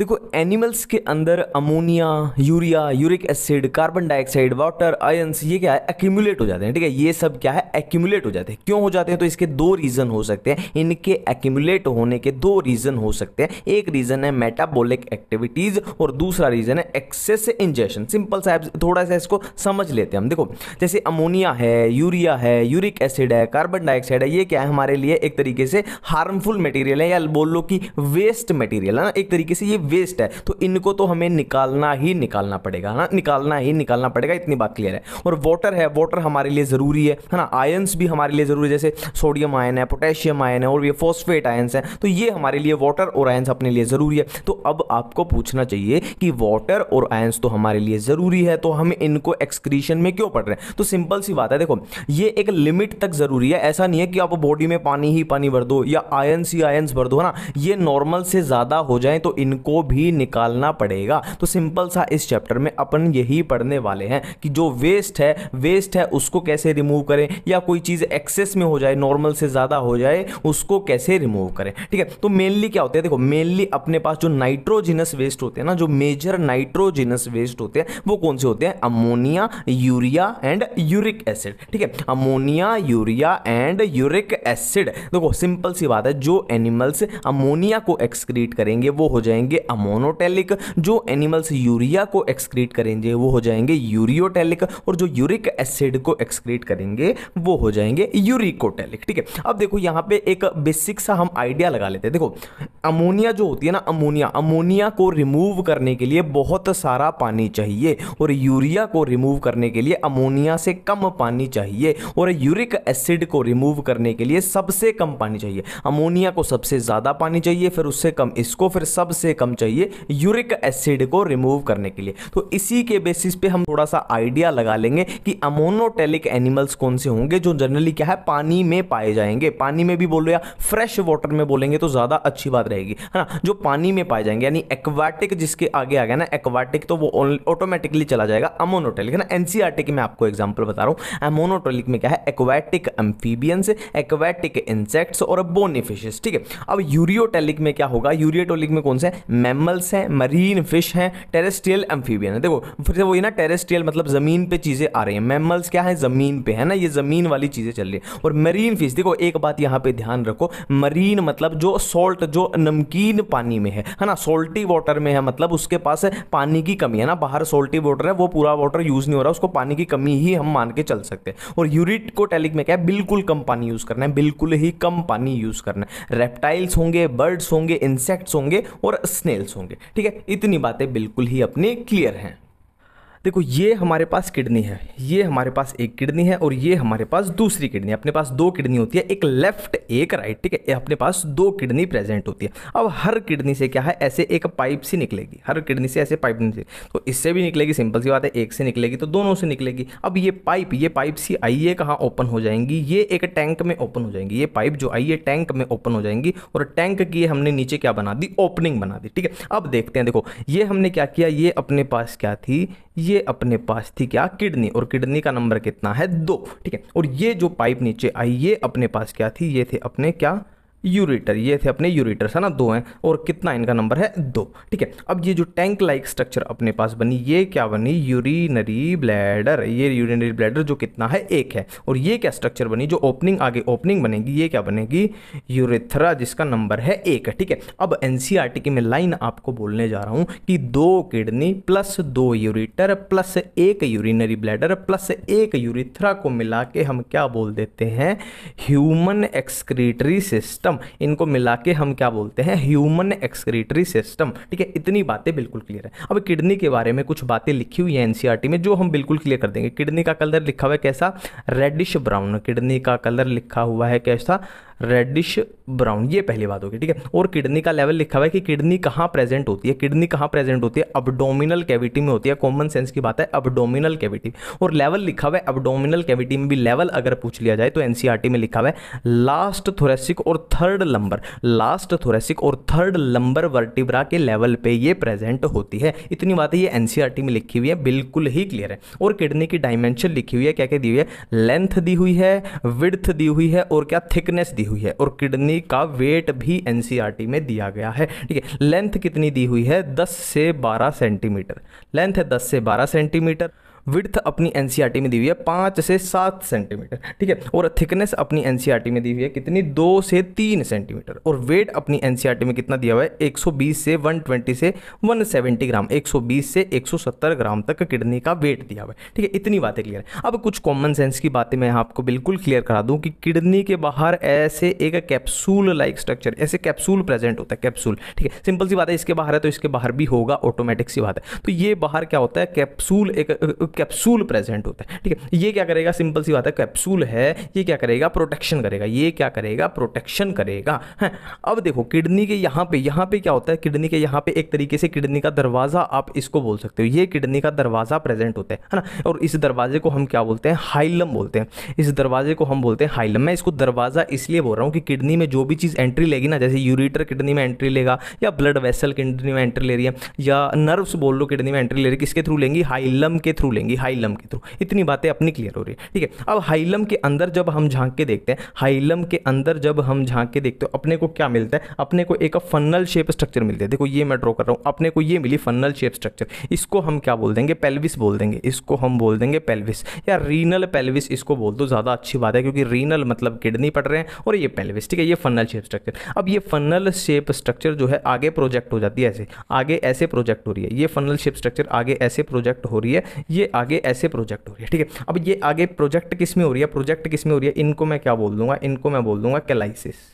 देखो एनिमल्स के अंदर ammonia urea uric acid carbon dioxide water ions ये क्या है एक्यूमुलेट हो जाते हैं ठीक है ये सब क्या है एक्यूमुलेट हो जाते हैं क्यों हो जाते हैं तो इसके दो रीज़न हो सकते हैं इनके एक्यूमुलेट होने के दो रीज़न हो सकते हैं एक रीज़न है मेटाबोलिक एक्टिविटीज़ और दूसरा रीज़न है एक्सेस इंजेशन सिंपल सा थोड़ा सा इसको समझ लेते हैं हम देखो जैसे अमोनिया है यूरिया है यूरिक एसिड है कार्बन डाइऑक्साइड है ये क्या है हमारे लिए एक तरीके से हार्मफुल मटेरियल है या बोल लो कि वेस्ट मटेरियल है ना एक तरीके से ये वेस्ट है तो इनको तो हमें निकालना ही निकालना पड़ेगा है ना निकालना ही निकालना पड़ेगा इतनी बात क्लियर है और वाटर है वाटर हमारे लिए ज़रूरी है है ना आयन्स भी हमारे लिए ज़रूरी जैसे सोडियम आयन है पोटेशियम आयन है और ये फॉस्फेट आयन्स हैं तो ये हमारे लिए वाटर और आयन्स अपने लिए ज़रूरी है तो अब आपको पूछना चाहिए कि वाटर और आयन्स तो हमारे लिए ज़रूरी है तो हम इनको एक्सक्रीशन में क्यों पड़ रहे हैं तो सिंपल सी बात है देखो ये एक लिमिट तक ज़रूरी है ऐसा नहीं है कि आप बॉडी में पानी ही पानी भर दो या आयन्स ही आयन्स भर दो है ना ये नॉर्मल से ज़्यादा हो जाए तो इनको भी निकालना पड़ेगा तो सिंपल सा इस चैप्टर में अपन यही पढ़ने वाले हैं कि जो वेस्ट है वेस्ट है उसको कैसे रिमूव करें या कोई चीज़ एक्सेस में हो जाए नॉर्मल से ज़्यादा हो जाए उसको कैसे रिमूव करें ठीक है तो मेनली क्या होता है देखो मेनली अपने पास जो नाइट्रोजिनस वेस्ट होते हैं ना जो मेजर नाइट्रोजिनस वेस्ट होते हैं वो कौन से होते हैं ammonia urea and uric acid ठीक है ammonia urea and uric acid देखो सिंपल सी बात है जो एनिमल्स अमोनिया को एक्सक्रीट करेंगे वो हो जाएंगे जाएंगे अमोनोटेलिक जो एनिमल्स यूरिया को एक्सक्रीट करेंगे वो हो जाएंगे यूरियोटेलिक और जो यूरिक एसिड को एक्सक्रीट करेंगे वो हो जाएंगे यूरिकोटेलिक ठीक है अब देखो यहाँ पे एक बेसिक सा हम आइडिया लगा लेते हैं देखो अमोनिया जो होती है ना अमोनिया अमोनिया को रिमूव करने के लिए बहुत सारा पानी चाहिए और यूरिया को रिमूव करने के लिए अमोनिया से कम पानी चाहिए और यूरिक एसिड को रिमूव करने के लिए सबसे कम पानी चाहिए अमोनिया को सबसे ज़्यादा पानी चाहिए फिर उससे कम इसको फिर सबसे कम कम चाहिए यूरिक एसिड को रिमूव करने के लिए तो इसी के बेसिस पे हम थोड़ा सा आइडिया लगा लेंगे कि अमोनोटेलिक एनिमल्स कौन से होंगे जो जनरली क्या है पानी में पाए जाएंगे पानी में भी बोलो या फ्रेश वाटर में बोलेंगे तो ज़्यादा अच्छी बात रहेगी है ना जो पानी में पाए जाएंगे यानी एक्वाटिक जिसके आगे आ गया ना एक्वाटिक तो वो ऑटोमेटिकली चला जाएगा अमोनोटेलिक है ना एनसीआरटी की मैं आपको एग्जाम्पल बता रहा हूँ अमोनोटेलिक में क्या है एक्वाटिक एम्फीबियंस एक्वाटिक इंसेक्ट्स और बोनी ठीक है अब यूरियोटेलिक में क्या होगा यूरियोटोलिक में कौन से मैमल्स हैं मरीन फिश हैं टेरेस्ट्रियल एम्फीबियन है देखो फिर से वही ना टेरेस्ट्रियल मतलब ज़मीन पे चीज़ें आ रही हैं मैमल्स क्या है ज़मीन पे है ना ये ज़मीन वाली चीज़ें चल रही है और मरीन फिश देखो एक बात यहाँ पे ध्यान रखो मरीन मतलब जो सॉल्ट जो नमकीन पानी में है है ना सोल्टी वाटर में है मतलब उसके पास पानी की कमी है ना बाहर सोल्टी वाटर है वो पूरा वाटर यूज़ नहीं हो रहा उसको पानी की कमी ही हम मान के चल सकते हैं और यूरिट को टेलिक में क्या है बिल्कुल कम पानी यूज़ करना है बिल्कुल ही कम पानी यूज़ करना है रेप्टाइल्स होंगे बर्ड्स होंगे इंसेक्ट्स होंगे और स्नेल्स होंगे ठीक है इतनी बातें बिल्कुल ही अपने क्लियर हैं देखो ये हमारे पास किडनी है ये हमारे पास एक किडनी है और ये हमारे पास दूसरी किडनी अपने पास दो किडनी होती है एक लेफ्ट एक राइट ठीक है अपने पास दो किडनी प्रेजेंट होती है अब हर किडनी से क्या है ऐसे एक पाइप सी निकलेगी हर किडनी से ऐसे पाइप निकले तो इससे भी निकलेगी सिंपल सी बात है एक से निकलेगी तो दोनों से निकलेगी अब ये पाइप ये पाइप सी आई ये कहाँ ओपन हो जाएंगी ये एक टैंक में ओपन हो जाएंगी ये पाइप जो आई है टैंक में ओपन हो जाएंगी और टैंक की हमने नीचे क्या बना दी ओपनिंग बना दी ठीक है अब देखते हैं देखो ये हमने क्या किया ये अपने पास क्या थी ये अपने पास थी क्या किडनी और किडनी का नंबर कितना है दो ठीक है और ये जो पाइप नीचे आई ये अपने पास क्या थी ये थे अपने क्या यूरेटर ये थे अपने यूरेटर्स है ना दो हैं और कितना इनका नंबर है दो ठीक है अब ये जो टैंक लाइक स्ट्रक्चर अपने पास बनी ये क्या बनी यूरिनरी ब्लैडर ये यूरिनरी ब्लैडर जो कितना है एक है और ये क्या स्ट्रक्चर बनी जो ओपनिंग आगे ओपनिंग बनेगी ये क्या बनेगी यूरेथरा जिसका नंबर है एक ठीक है अब एन e की मैं लाइन आपको बोलने जा रहा हूँ कि दो किडनी प्लस दो यूरिटर प्लस एक यूरिनरी ब्लैडर प्लस एक यूरिथ्रा को मिला के हम क्या बोल देते हैं ह्यूमन एक्सक्रीटरी सिस्टम सिस्टम इनको मिला के हम क्या बोलते हैं ह्यूमन एक्सक्रीटरी सिस्टम ठीक है इतनी बातें बिल्कुल क्लियर है अब किडनी के बारे में कुछ बातें लिखी हुई है एनसीईआरटी e में जो हम बिल्कुल क्लियर कर देंगे किडनी का कलर लिखा हुआ है कैसा रेडिश ब्राउन किडनी का कलर लिखा हुआ है कैसा रेडिश ब्राउन ये पहली बात होगी ठीक है और किडनी का लेवल लिखा हुआ है कि किडनी कहाँ प्रेजेंट होती है किडनी कहाँ प्रेजेंट होती है अबडोमिनल कैविटी में होती है कॉमन सेंस की बात है अबडोमिनल कैविटी और लेवल लिखा हुआ है अबडोमिनल कैविटी में भी लेवल अगर पूछ लिया जाए तो एनसीआरटी e में लिखा हुआ है लास्ट थोरेसिक और थर्ड लंबर लास्ट थोरेसिक और थर्ड लंबर वर्टिब्रा के लेवल पे ये प्रेजेंट होती है इतनी बात है ये एनसीईआरटी e में लिखी हुई है बिल्कुल ही क्लियर है और किडनी की डायमेंशन लिखी हुई है क्या क्या दी हुई है लेंथ दी हुई है विड्थ दी हुई है और क्या थिकनेस दी हुई है और किडनी का वेट भी एन e में दिया गया है ठीक है लेंथ कितनी दी हुई है दस से बारह सेंटीमीटर लेंथ है दस से बारह सेंटीमीटर विड्थ अपनी एन e में दी हुई है पाँच से सात सेंटीमीटर ठीक है और थिकनेस अपनी एन e में दी हुई है कितनी दो से तीन सेंटीमीटर और वेट अपनी एन e में कितना दिया हुआ है एक से वन से वन ग्राम एक से एक ग्राम तक किडनी का वेट दिया हुआ है ठीक है इतनी बातें क्लियर है अब कुछ कॉमन सेंस की बातें मैं आपको बिल्कुल क्लियर करा दूँ कि किडनी के बाहर ऐसे एक कैप्सूल लाइक स्ट्रक्चर ऐसे कैप्सूल प्रेजेंट होता है कैप्सूल ठीक है सिंपल सी बात है इसके बाहर है तो इसके बाहर भी होगा ऑटोमेटिक सी बात है तो ये बाहर क्या होता है कैप्सूल एक कैप्सूल प्रेजेंट होता है ठीक है ये क्या करेगा सिंपल सी बात है कैप्सूल है ये क्या करेगा प्रोटेक्शन करेगा ये क्या करेगा प्रोटेक्शन करेगा है अब देखो किडनी के यहाँ पे यहाँ पे क्या होता है किडनी के यहाँ पे एक तरीके से किडनी का दरवाज़ा आप इसको बोल सकते हो ये किडनी का दरवाज़ा प्रेजेंट होता है है ना और इस दरवाजे को हम क्या बोलते हैं हाइलम बोलते हैं इस दरवाजे को हम बोलते हैं हाइलम मैं इसको दरवाज़ा इसलिए बोल रहा हूँ कि किडनी में जो भी चीज़ एंट्री लेगी ना जैसे यूरिटर किडनी में एंट्री लेगा या ब्लड वेसल किडनी में एंट्री ले रही है या नर्व्स बोल लो किडनी में एंट्री ले रही है किसके थ्रू लेंगी हाइलम के थ्रू लेंगी होंगी हाइलम के थ्रू इतनी बातें अपनी क्लियर हो रही है ठीक है अब हाइलम के अंदर जब हम झांक के देखते हैं हाइलम के अंदर जब हम झांक के देखते हो अपने को क्या मिलता है अपने को एक फनल शेप स्ट्रक्चर मिलता है देखो ये मैं ड्रॉ कर रहा हूँ अपने को ये मिली फनल शेप स्ट्रक्चर इसको हम क्या बोल देंगे पेल्विस बोल देंगे इसको हम बोल देंगे पेल्विस या रीनल पेल्विस इसको बोल दो ज़्यादा अच्छी बात है क्योंकि रीनल मतलब किडनी पड़ रहे हैं और ये पेल्विस ठीक है ये फनल शेप स्ट्रक्चर अब ये फनल शेप स्ट्रक्चर जो है आगे प्रोजेक्ट हो जाती है ऐसे आगे ऐसे प्रोजेक्ट हो रही है ये फनल शेप स्ट्रक्चर आगे ऐसे प्रोजेक्ट हो रही है ये आगे ऐसे प्रोजेक्ट हो रही है ठीक है अब ये आगे प्रोजेक्ट किस में हो रही है प्रोजेक्ट किस में हो रही है इनको मैं क्या बोल दूंगा इनको मैं बोल दूंगा कैलाइसिस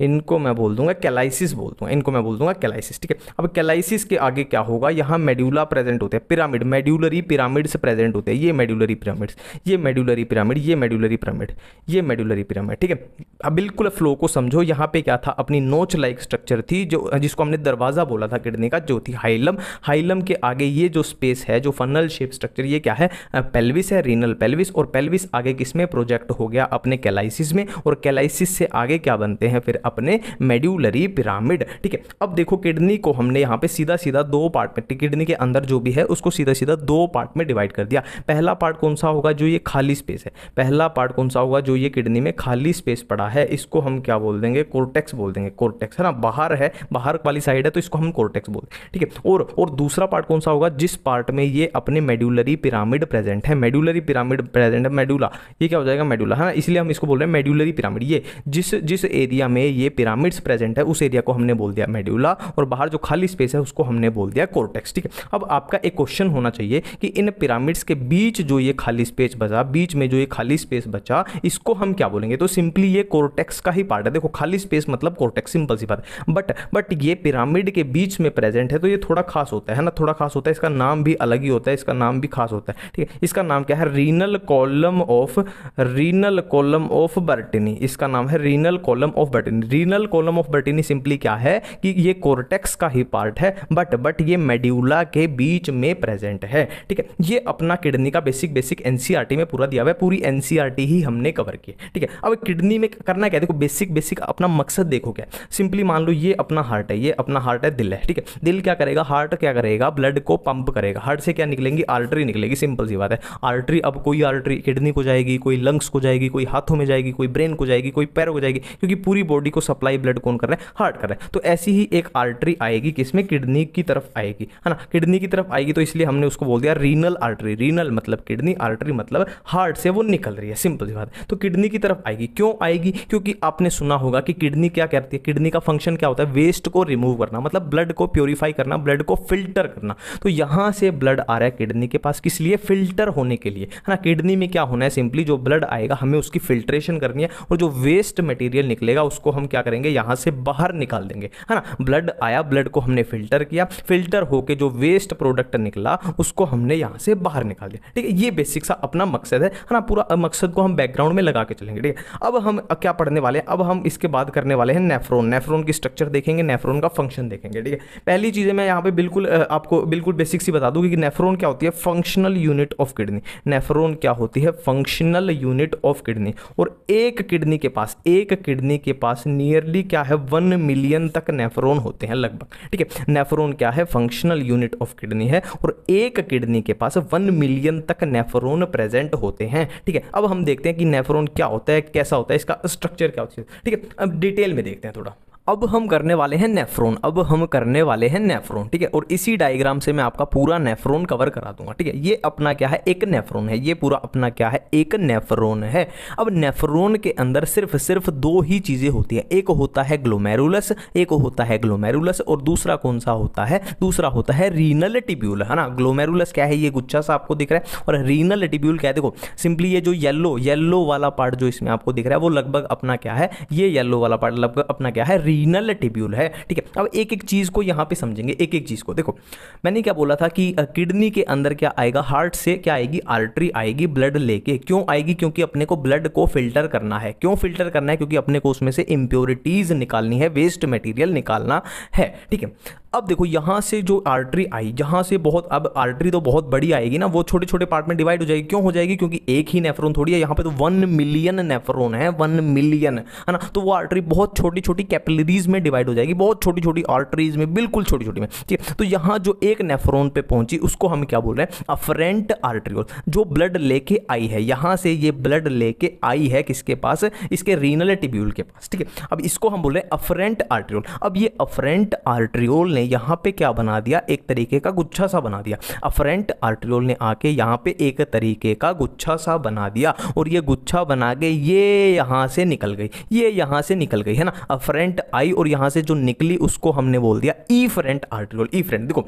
इनको मैं बोल दूंगा कैलाइसिस बोल दूंगा इनको मैं बोल दूंगा कैलाइसिस ठीक है अब कैलाइसिस के आगे क्या होगा यहाँ मेड्यूला प्रेजेंट होते हैं पिरामिड मेड्यूलरी पिरामिड्स प्रेजेंट होते हैं ये मेड्यूलरी पिरामिड्स ये मेड्यूलरी पिरामिड ये मेड्यूलरी पिरामिड ये मेड्यूलरी पिरामिड ठीक है अब बिल्कुल फ्लो को समझो यहाँ पे क्या था अपनी नोच लाइक स्ट्रक्चर थी जो जिसको हमने दरवाज़ा बोला था किडनी का जो थी हाइलम हाइलम के आगे ये जो स्पेस है जो फनल शेप स्ट्रक्चर ये क्या है पेल्विस है रीनल पेल्विस और पेल्विस आगे किस में प्रोजेक्ट हो गया अपने कैलाइसिस में और कैलाइसिस से आगे क्या बनते हैं फिर अपने मेड्यूलरी पिरामिड ठीक है अब देखो किडनी को हमने यहाँ पे सीधा सीधा दो पार्ट में किडनी के अंदर जो भी है उसको सीधा सीधा दो पार्ट में डिवाइड कर दिया पहला पार्ट कौन सा होगा जो ये खाली स्पेस है पहला पार्ट कौन सा होगा जो ये किडनी में खाली स्पेस पड़ा है इसको हम क्या बोल देंगे कोर्टेक्स बोल देंगे कोर्टेक्स है ना बाहर है बाहर वाली साइड है तो इसको हम कोर्टेक्स बोल ठीक है और और दूसरा पार्ट कौन सा होगा जिस पार्ट में ये अपने मेड्यूलरी पिरामिड प्रेजेंट है मेड्यूलरी पिरामिड प्रेजेंट है मेडुला ये क्या हो जाएगा मेडुला है ना इसलिए हम इसको बोल रहे हैं मेड्यूलरी पिरामिड ये जिस जिस एरिया में ये पिरामिड्स प्रेजेंट है उस एरिया को हमने बोल दिया मेड्यूला और बाहर जो खाली स्पेस है उसको हमने बोल दिया कोर्टेक्स ठीक है अब आपका एक क्वेश्चन होना चाहिए कि इन पिरामिड्स के बीच जो ये खाली स्पेस बचा बीच में जो ये खाली स्पेस बचा इसको हम क्या बोलेंगे तो सिंपली ये कोर्टेक्स का ही पार्ट है देखो खाली स्पेस मतलब कोर्टेक्स सिंपल सी बात बट बट ये पिरामिड के बीच में प्रेजेंट है तो ये थोड़ा खास होता है ना थोड़ा खास होता है इसका नाम भी अलग ही होता है इसका नाम भी खास होता है ठीक है इसका नाम क्या है renal column of renal column of Bertini इसका नाम है renal column of Bertini renal column of Bertini simply क्या है कि ये कोर्टेक्स का ही पार्ट है बट बट ये मेड्यूला के बीच में प्रेजेंट है ठीक है ये अपना किडनी का बेसिक बेसिक एनसीआरटी में पूरा दिया हुआ है पूरी एनसीआरटी e ही हमने कवर की ठीक है अब किडनी में करना क्या देखो बेसिक बेसिक अपना मकसद देखो क्या सिंपली मान लो ये अपना हार्ट है ये अपना हार्ट है दिल है ठीक है दिल क्या करेगा हार्ट क्या करेगा ब्लड को पंप करेगा हार्ट से क्या निकलेंगी आर्टरी निकलेगी सिंपल सी बात है आर्टरी अब कोई आर्टरी किडनी को जाएगी कोई लंग्स को जाएगी कोई हाथों में जाएगी कोई ब्रेन को जाएगी कोई पैरों को जाएगी क्योंकि पूरी बॉडी को उसको सप्लाई ब्लड कौन कर रहा है हार्ट कर रहा है तो ऐसी ही एक आर्टरी आएगी किसमें किडनी की तरफ आएगी है ना किडनी की तरफ आएगी तो इसलिए हमने उसको बोल दिया रीनल आर्टरी रीनल मतलब किडनी आर्टरी मतलब हार्ट से वो निकल रही है सिंपल सी बात तो किडनी की तरफ आएगी क्यों आएगी क्योंकि आपने सुना होगा कि किडनी क्या करती है किडनी का फंक्शन क्या होता है वेस्ट को रिमूव करना मतलब ब्लड को प्योरीफाई करना ब्लड को फिल्टर करना तो यहां से ब्लड आ रहा है किडनी के पास किस लिए फिल्टर होने के लिए है ना किडनी में क्या होना है सिंपली जो ब्लड आएगा हमें उसकी फिल्ट्रेशन करनी है और जो वेस्ट मटेरियल निकलेगा उसको हम क्या करेंगे यहाँ से बाहर निकाल देंगे है ना ब्लड आया ब्लड को हमने फिल्टर किया फिल्टर होकर जो वेस्ट प्रोडक्ट निकला उसको हमने यहाँ से बाहर निकाल दिया ठीक है ये बेसिक सा अपना मकसद है ना पूरा मकसद को हम बैकग्राउंड में लगा के चलेंगे ठीक है अब हम क्या पढ़ने वाले हैं अब हम इसके बाद करने वाले हैं नेफ्रोन नेफ्रोन की स्ट्रक्चर देखेंगे नेफ्रोन का फंक्शन देखेंगे ठीक है पहली चीज़ें मैं यहाँ पर बिल्कुल आपको बिल्कुल बेसिक सी बता दूँ कि नेफ्रोन क्या होती है functional unit of kidney nephron क्या होती है फंक्शनल यूनिट ऑफ किडनी और एक किडनी के पास एक किडनी के पास नियरली क्या है वन मिलियन तक नेफ्रोन होते हैं लगभग ठीक है नेफ्रोन क्या है फंक्शनल यूनिट ऑफ किडनी है और एक किडनी के पास वन मिलियन तक नेफ्रोन प्रेजेंट होते हैं ठीक है अब हम देखते हैं कि नेफ्रोन क्या होता है कैसा होता है इसका स्ट्रक्चर क्या होता है ठीक है अब डिटेल में देखते हैं थोड़ा अब हम करने वाले हैं नेफ्रोन अब हम करने वाले हैं नेफ्रोन ठीक है और इसी डायग्राम से मैं आपका पूरा नेफ्रोन कवर करा दूंगा ठीक है ये अपना क्या है एक नेफ्रोन है ये पूरा अपना क्या है एक नेफ्रोन है अब नेफ्रोन के अंदर सिर्फ सिर्फ दो ही चीज़ें होती हैं एक होता है ग्लोमेरुलस एक होता है ग्लोमेरुलस और दूसरा कौन सा होता है दूसरा होता है रीनल टिब्यूल है ना ग्लोमेरुलस क्या है ये गुच्छा सा आपको दिख रहा है और रीनल टिब्यूल क्या है देखो सिंपली ये जो येल्लो येल्लो वाला पार्ट जो इसमें आपको दिख रहा है वो लगभग अपना क्या है ये येल्लो वाला पार्ट लगभग अपना क्या है रीनल टिब्यूल है ठीक है अब एक एक चीज़ को यहां पे समझेंगे एक एक चीज़ को देखो मैंने क्या बोला था कि किडनी के अंदर क्या आएगा हार्ट से क्या आएगी आर्टरी आएगी ब्लड लेके क्यों आएगी क्योंकि अपने को ब्लड को फिल्टर करना है क्यों फिल्टर करना है क्योंकि अपने को उसमें से इंप्योरिटीज निकालनी है वेस्ट मटीरियल निकालना है ठीक है अब देखो यहाँ से जो आर्टरी आई यहाँ से बहुत अब आर्टरी तो बहुत बड़ी आएगी ना वो छोटे छोटे पार्ट में डिवाइड हो जाएगी क्यों हो जाएगी क्योंकि एक ही नेफ्रोन थोड़ी है यहाँ पे तो वन मिलियन नेफ्रोन है वन मिलियन है ना तो वो आर्टरी बहुत छोटी छोटी कैपिलरीज में डिवाइड हो जाएगी बहुत छोटी छोटी आर्टरीज में बिल्कुल छोटी छोटी में ठीक है तो यहाँ जो एक नेफ्रोन पे पहुंची उसको हम क्या बोल रहे हैं अफ्रेंट आर्ट्रियोल जो ब्लड लेके आई है यहाँ से ये ब्लड लेके आई है किसके पास इसके रीनल टिब्यूल के पास ठीक है अब इसको हम बोल रहे हैं अफरेंट आर्ट्रियोल अब ये अफरेंट आर्ट्रियोल ने यहाँ पे क्या बना दिया एक तरीके का गुच्छा सा बना दिया अफरेंट आर्टिलोल ने आके यहाँ पे एक तरीके का गुच्छा सा बना दिया और ये गुच्छा बना के ये यहाँ से निकल गई ये यहाँ से निकल गई है ना अफरेंट आई और यहाँ से जो निकली उसको हमने बोल दिया ई फ्रेंट आर्टिलोल ई फ्रेंट देखो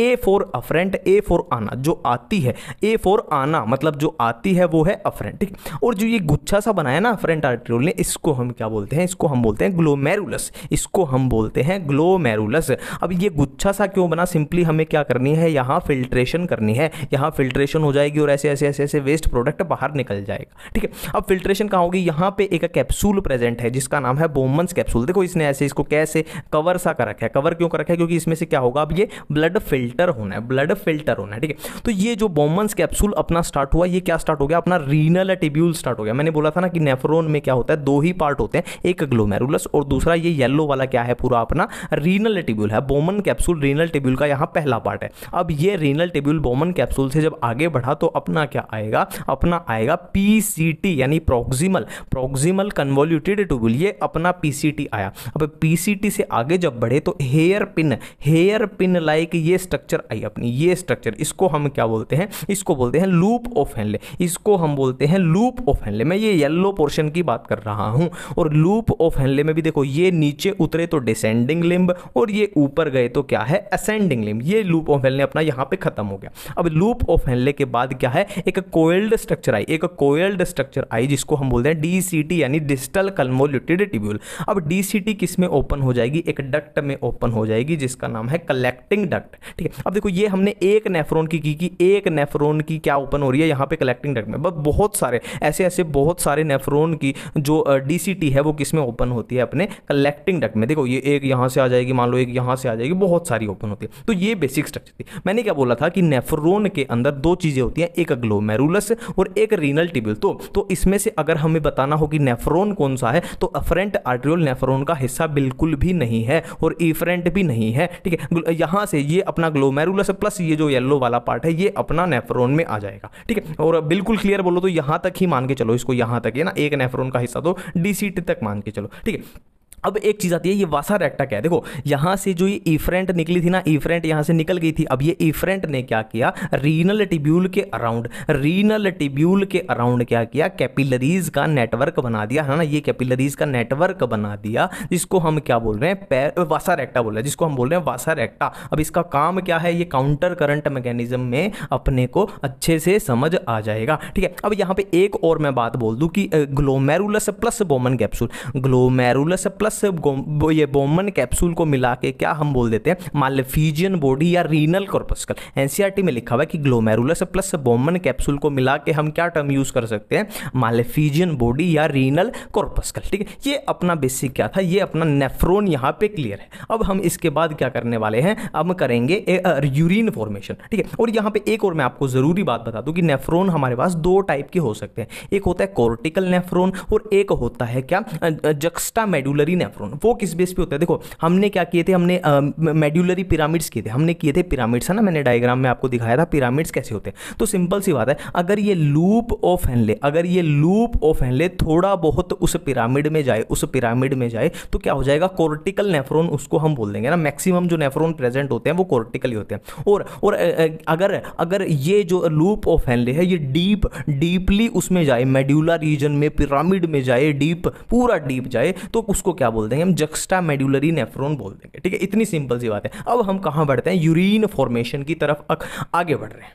A for afferent A for आना जो आती है ए फोर आना मतलब जो आती है वो है अफरेंट ठीक और जो ये गुच्छा सा बनाया ना अफरेंट आर्टिलोल ने इसको हम क्या बोलते हैं इसको हम बोलते हैं ग्लोमेरुलस इसको हम बोलते हैं ग्लोमेरुलस अब ये गुच्छा सा क्यों बना सिंपली हमें क्या करनी है यहाँ फिल्ट्रेशन करनी है यहाँ फिल्ट्रेशन हो जाएगी और ऐसे ऐसे ऐसे ऐसे वेस्ट प्रोडक्ट बाहर निकल जाएगा ठीक है अब फिल्ट्रेशन कहाँ होगी यहाँ पे एक कैप्सूल प्रेजेंट है जिसका नाम है बोमन्स कैप्सूल देखो इसने ऐसे इसको कैसे कवर सा कर रखा है कवर क्यों कर रखा है क्योंकि इसमें से क्या होगा अब ये ब्लड फिल्टर होना है ब्लड फिल्टर होना है ठीक है तो ये जो बोमन्स कैप्सूल अपना स्टार्ट हुआ ये क्या स्टार्ट हो गया अपना रीनल टिब्यूल स्टार्ट हो गया मैंने बोला था ना कि नेफ्रोन में क्या होता है दो ही पार्ट होते हैं एक ग्लोमेरुलस और दूसरा ये येलो वाला क्या है पूरा अपना रीनल टिब्यूल है बोमन कैप्सूल रीनल टेब्यूल का यहाँ पहला पार्ट है अब ये रीनल टेब्यूल बोमन कैप्सूल से जब आगे बढ़ा तो अपना क्या आएगा अपना आएगा पी यानी प्रोक्सिमल प्रोक्सिमल कन्वोल्यूटेड ट्यूबुल ये अपना पी आया अब पी से आगे जब बढ़े तो hair pin hair pin like ये स्ट्रक्चर आई अपनी ये स्ट्रक्चर इसको हम क्या बोलते हैं इसको बोलते हैं लूप ऑफ हैंडले इसको हम बोलते हैं लूप ऑफ हैंडले मैं ये येल्लो पोर्शन की बात कर रहा हूँ और लूप ऑफ हैंडले में भी देखो ये नीचे उतरे तो डिसेंडिंग लिम्ब और ये ऊपर ऊपर गए तो क्या है असेंडिंग लिम्ब ये लूप ऑफ हेनले अपना यहाँ पे खत्म हो गया अब लूप ऑफ हेनले के बाद क्या है एक कोयल्ड स्ट्रक्चर आई एक कोयल्ड स्ट्रक्चर आई जिसको हम बोलते हैं डीसीटी यानी डिजिटल कन्वोल्यूटेड ट्यूब्यूल अब डीसीटी किस में ओपन हो जाएगी एक डक्ट में ओपन हो जाएगी जिसका नाम है कलेक्टिंग डक्ट ठीक है अब देखो ये हमने एक नेफ्रोन की की कि एक नेफ्रोन की क्या ओपन हो रही है यहाँ पे कलेक्टिंग डक्ट में बस बहुत सारे ऐसे ऐसे बहुत सारे नेफ्रोन की जो डीसीटी है वो किस में ओपन होती है अपने कलेक्टिंग डक्ट में देखो ये एक यहाँ से आ जाएगी मान लो एक यहाँ से आ आ जाएगी बहुत सारी ओपन होती है तो ये बेसिक स्ट्रक्चर थी मैंने क्या बोला था कि नेफ्रोन के अंदर दो चीज़ें होती हैं एक अग्लोमेरुलस और एक रीनल टिबिल तो, तो इसमें से अगर हमें बताना हो कि नेफ्रोन कौन सा है तो अफ्रेंट आर्ट्रियोल नेफ्रोन का हिस्सा बिल्कुल भी नहीं है और ईफ्रेंट भी नहीं है ठीक है यहाँ से ये अपना ग्लोमेरुलस प्लस ये जो येल्लो वाला पार्ट है ये अपना नेफ्रोन में आ जाएगा ठीक है और बिल्कुल क्लियर बोलो तो यहाँ तक ही मान के चलो इसको यहाँ तक है ना एक नेफ्रोन का हिस्सा तो डी तक मान के चलो ठीक है अब एक चीज़ आती है ये वासा रेक्टा क्या है देखो यहां से जो ये इफ्रेंट निकली थी ना इफ्रेंट यहां से निकल गई थी अब ये इफ्रेंट ने क्या किया रीनल टिब्यूल के अराउंड रीनल टिब्यूल के अराउंड क्या किया कैपिलरीज का नेटवर्क बना दिया है ना ये कैपिलरीज का नेटवर्क बना दिया जिसको हम क्या बोल रहे हैं वासा रेक्टा बोल रहे हैं जिसको हम बोल रहे हैं वासा रेक्टा अब इसका काम क्या है ये काउंटर करंट मैकेनिज्म में अपने को अच्छे से समझ आ जाएगा ठीक है अब यहां पर एक और मैं बात बोल दू कि glomerulus plus Bowman capsule glomerulus plus सिर्फ ये बोमन कैप्सूल को मिला के क्या हम बोल देते हैं मालेफिजियन बॉडी या रीनल कॉर्पस्कल एनसीआरटी में लिखा हुआ है कि ग्लोमेरुलस प्लस बोमन कैप्सूल को मिला के हम क्या टर्म यूज कर सकते हैं मालेफिजियन बॉडी या रीनल कॉर्पस्कल ठीक है ये अपना बेसिक क्या था ये अपना नेफ्रोन यहाँ पे क्लियर है अब हम इसके बाद क्या करने वाले हैं अब करेंगे यूरिन फॉर्मेशन ठीक है और यहाँ पे एक और मैं आपको ज़रूरी बात बता दूँ कि नेफ्रोन हमारे पास दो टाइप के हो सकते हैं एक होता है कॉर्टिकल नेफ्रोन और एक होता है क्या जक्स्टा मेडुलरी यूरिन एफ्रोन वो किस बेस पे होता है देखो हमने क्या किए थे हमने मेड्यूलरी पिरामिड्स किए थे हमने किए थे पिरामिड्स है ना मैंने डायग्राम में आपको दिखाया था पिरामिड्स कैसे होते हैं तो सिंपल सी बात है अगर ये लूप ऑफ हेनले अगर ये लूप ऑफ हेनले थोड़ा बहुत उस पिरामिड में जाए उस पिरामिड में जाए तो क्या हो जाएगा कोर्टिकल नेफ्रोन उसको हम बोल देंगे ना मैक्सिमम जो नेफ्रोन प्रेजेंट होते हैं वो कोर्टिकल ही होते हैं और और अगर अगर ये जो लूप ऑफ हेनले है ये डीप डीपली उसमें जाए मेड्यूला रीजन में पिरामिड में जाए डीप पूरा डीप जाए तो उसको क्या क्या बोल देंगे हम जक्स्टा मेडुलरी नेफ्रोन बोल देंगे ठीक है इतनी सिंपल सी बात है अब हम कहाँ बढ़ते हैं यूरिन फॉर्मेशन की तरफ आगे बढ़ रहे हैं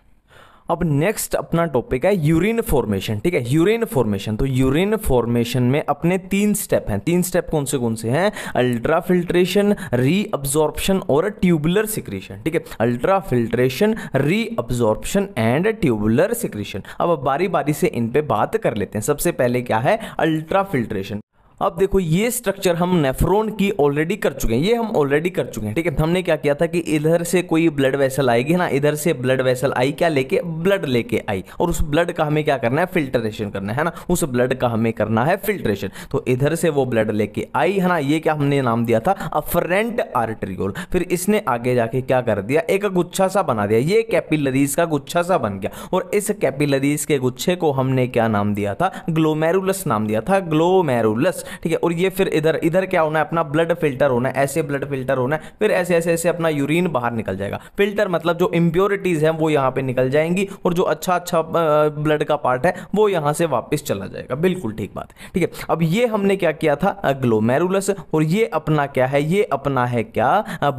अब नेक्स्ट अपना टॉपिक है यूरिन फॉर्मेशन ठीक है यूरिन फॉर्मेशन तो यूरिन फॉर्मेशन में अपने तीन स्टेप हैं तीन स्टेप कौन से कौन से हैं अल्ट्रा फिल्ट्रेशन री अब्जॉर्प्शन और ट्यूबुलर सिक्रीशन ठीक है ultra filtration re absorption and tubular secretion अब बारी बारी से इन पे बात कर लेते हैं सबसे पहले क्या है अल्ट्रा फिल्ट्रेशन अब देखो ये स्ट्रक्चर हम नेफ्रोन की ऑलरेडी कर चुके हैं ये हम ऑलरेडी कर चुके हैं ठीक है हमने क्या किया था कि इधर से कोई ब्लड वेसल आएगी ना इधर से ब्लड वेसल आई क्या लेके ब्लड लेके आई और उस ब्लड का हमें क्या करना है फिल्ट्रेशन करना है ना उस ब्लड का हमें करना है फिल्ट्रेशन तो इधर से वो ब्लड लेके आई है ना ये क्या हमने नाम दिया था अफरेंट आर्ट्रियोल फिर इसने आगे जाके क्या कर दिया एक गुच्छा सा बना दिया ये कैपिलरीज का गुच्छा सा बन गया और इस कैपिलरीज के गुच्छे को हमने क्या नाम दिया था ग्लोमेरुलस नाम दिया था ग्लोमेरुलस ठीक है और ये फिर इधर इधर क्या होना है अपना ब्लड फिल्टर होना है ऐसे ब्लड फिल्टर होना है फिर ऐसे ऐसे ऐसे अपना यूरिन बाहर निकल जाएगा फिल्टर मतलब जो इम्प्योरिटीज़ हैं वो यहाँ पर निकल जाएंगी और जो अच्छा अच्छा ब्लड का पार्ट है वो यहाँ से वापस चला जाएगा बिल्कुल ठीक बात ठीक है अब ये हमने क्या किया था ग्लोमेरुलस और ये अपना क्या है ये अपना है क्या